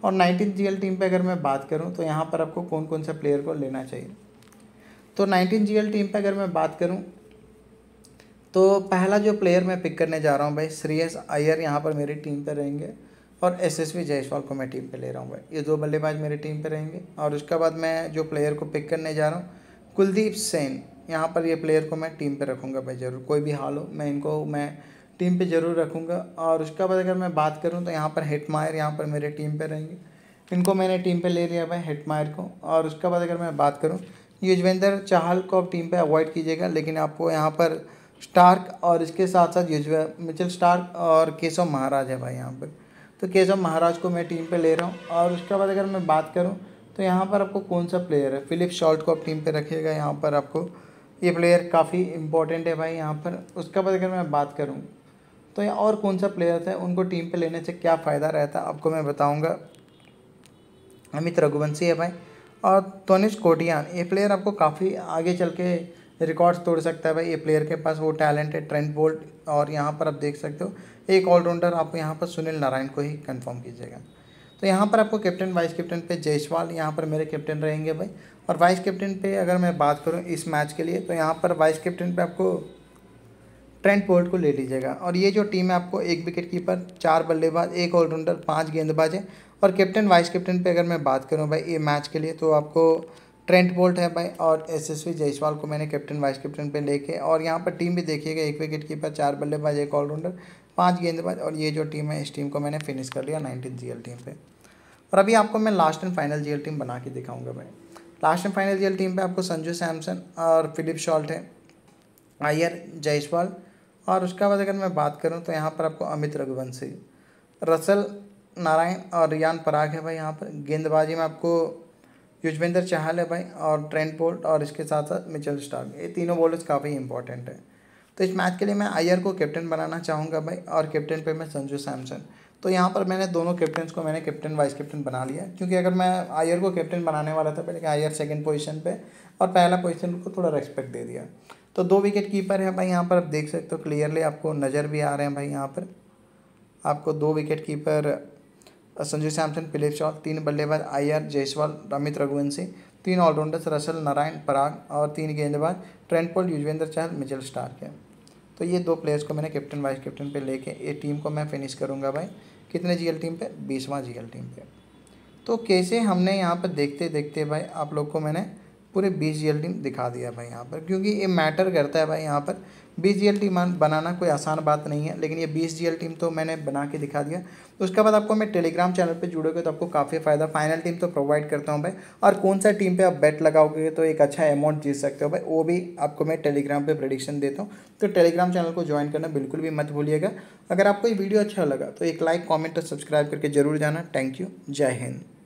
और नाइनटीन जी टीम पे अगर मैं बात करूँ तो यहाँ पर आपको कौन कौन से प्लेयर को लेना चाहिए तो नाइनटीन जी टीम पे अगर मैं बात करूँ तो पहला जो प्लेयर मैं पिक करने जा रहा हूँ भाई एस अयर यहाँ पर मेरी टीम पर रहेंगे और एस एस जयसवाल को मैं टीम पे ले रहा हूँ भाई ये दो बल्लेबाज मेरी टीम पे रहेंगे और उसके बाद मैं जो प्लेयर को पिक करने जा रहा हूँ कुलदीप सेन यहाँ पर ये प्लेयर को मैं टीम पे रखूँगा भाई ज़रूर कोई भी हाल हो मैं इनको मैं टीम पे ज़रूर रखूँगा और उसके बाद अगर मैं बात करूँ तो यहाँ पर हेटमायर यहाँ पर मेरे टीम पे रहेंगे इनको मैंने टीम पे ले लिया भाई हेटमायर को और उसके बाद अगर मैं बात करूँ युजवेंद्र चाहल को आप टीम पर अवॉइड कीजिएगा लेकिन आपको यहाँ पर स्टार्क और इसके साथ साथ युजवे मिचल स्टार्क और केशव महाराज है भाई यहाँ पर तो केशव महाराज को मैं टीम पे ले रहा हूँ और उसके बाद अगर मैं बात करूँ तो यहाँ पर आपको कौन सा प्लेयर है फिलिप शॉल्ट को आप टीम पे रखिएगा यहाँ पर आपको ये प्लेयर काफ़ी इम्पोर्टेंट है भाई यहाँ पर उसके बाद अगर मैं बात करूँ तो यहाँ और कौन सा प्लेयर है उनको टीम पे लेने से क्या फ़ायदा रहता है आपको मैं बताऊँगा अमित रघुवंशी है भाई और तनिष कोटियान ये प्लेयर आपको काफ़ी आगे चल के रिकॉर्ड्स तोड़ सकता है भाई ये प्लेयर के पास वो टैलेंट है ट्रेंड बोल्ट और यहाँ पर आप देख सकते हो एक ऑलराउंडर आप यहाँ पर सुनील नारायण को ही कंफर्म कीजिएगा तो यहाँ पर आपको कैप्टन वाइस कैप्टन पे जयसवाल यहाँ पर मेरे कैप्टन रहेंगे भाई और वाइस कैप्टन पे अगर मैं बात करूँ इस मैच के लिए तो यहाँ पर वाइस कैप्टन पे आपको ट्रेंट बोल्ट को ले लीजिएगा और ये जो टीम है आपको एक विकेट कीपर चार बल्लेबाज एक ऑलराउंडर पाँच गेंदबाज है और कैप्टन वाइस कैप्टन पे अगर मैं बात करूँ भाई ये मैच के लिए तो आपको ट्रेंट बोल्ट है भाई और एस वी जयसवाल को मैंने कैप्टन वाइस कैप्टन पे लेके और यहाँ पर टीम भी देखिएगा एक विकेट कीपर चार बल्लेबाज एक ऑलराउंडर पांच गेंदबाज और ये जो टीम है इस टीम को मैंने फिनिश कर लिया नाइनटीन जी टीम पे और अभी आपको मैं last and final G team बना के दिखाऊंगा भाई लास्ट में फाइनल रियल टीम पे आपको संजू सैमसन और फिलिप शॉल्ट है आयर जयसवाल और उसके बाद अगर मैं बात करूँ तो यहाँ पर आपको अमित रघुवंशी रसल नारायण और रियान पराग है भाई यहाँ पर गेंदबाजी में आपको युजवेंद्र चाहल है भाई और ट्रेंट बोल्ट और इसके साथ साथ मिचल स्टार्क ये तीनों बॉलर्स काफ़ी इंपॉर्टेंट है तो इस मैच के लिए मैं आयर को कैप्टन बनाना चाहूँगा भाई और कैप्टन पे मैं संजू सैमसन तो यहाँ पर मैंने दोनों कैप्टन को मैंने कैप्टन वाइस कैप्टन बना लिया क्योंकि अगर मैं आयर को कैप्टन बनाने वाला था पहले आयर सेकंड पोजीशन पे और पहला पोजीशन को थोड़ा रेस्पेक्ट दे दिया तो दो विकेट कीपर हैं भाई यहाँ पर आप देख सकते हो क्लियरली आपको नज़र भी आ रहे हैं भाई यहाँ पर आपको दो wicket keeper Sanju Samson Philip शॉ तीन बल्लेबाज आयर जयसवाल अमित रघुवंशी तीन ऑलराउंडर्स रसल नारायण पराग और तीन गेंदबाज Trent Boult Yuzvendra Chahal Mitchell Starc के तो ये दो प्लेयर्स को मैंने कैप्टन वाइस कैप्टन पे लेके ये टीम को मैं फिनिश करूँगा भाई कितने जीएल टीम पे बीसवा जीएल टीम पे तो कैसे हमने यहाँ पर देखते देखते भाई आप लोग को मैंने पूरे बीस जीएल टीम दिखा दिया भाई यहाँ पर क्योंकि ये मैटर करता है भाई यहाँ पर बीस जी एल टी बनाना कोई आसान बात नहीं है लेकिन ये बीस जी एल टीम तो मैंने बना के दिखा दिया तो उसके बाद आपको मैं टेलीग्राम चैनल पे जुड़ोगे तो आपको काफ़ी फ़ायदा फाइनल टीम तो प्रोवाइड करता हूँ भाई और कौन सा टीम पे आप बेट लगाओगे तो एक अच्छा अमाउंट जीत सकते हो भाई वो भी आपको मैं टेलीग्राम पर प्रडिक्शन देता हूँ तो टेलीग्राम चैनल को ज्वाइन करना बिल्कुल भी मत भूलिएगा अगर आपको ये वीडियो अच्छा लगा तो एक लाइक कॉमेंट और सब्सक्राइब करके जरूर जाना थैंक यू जय हिंद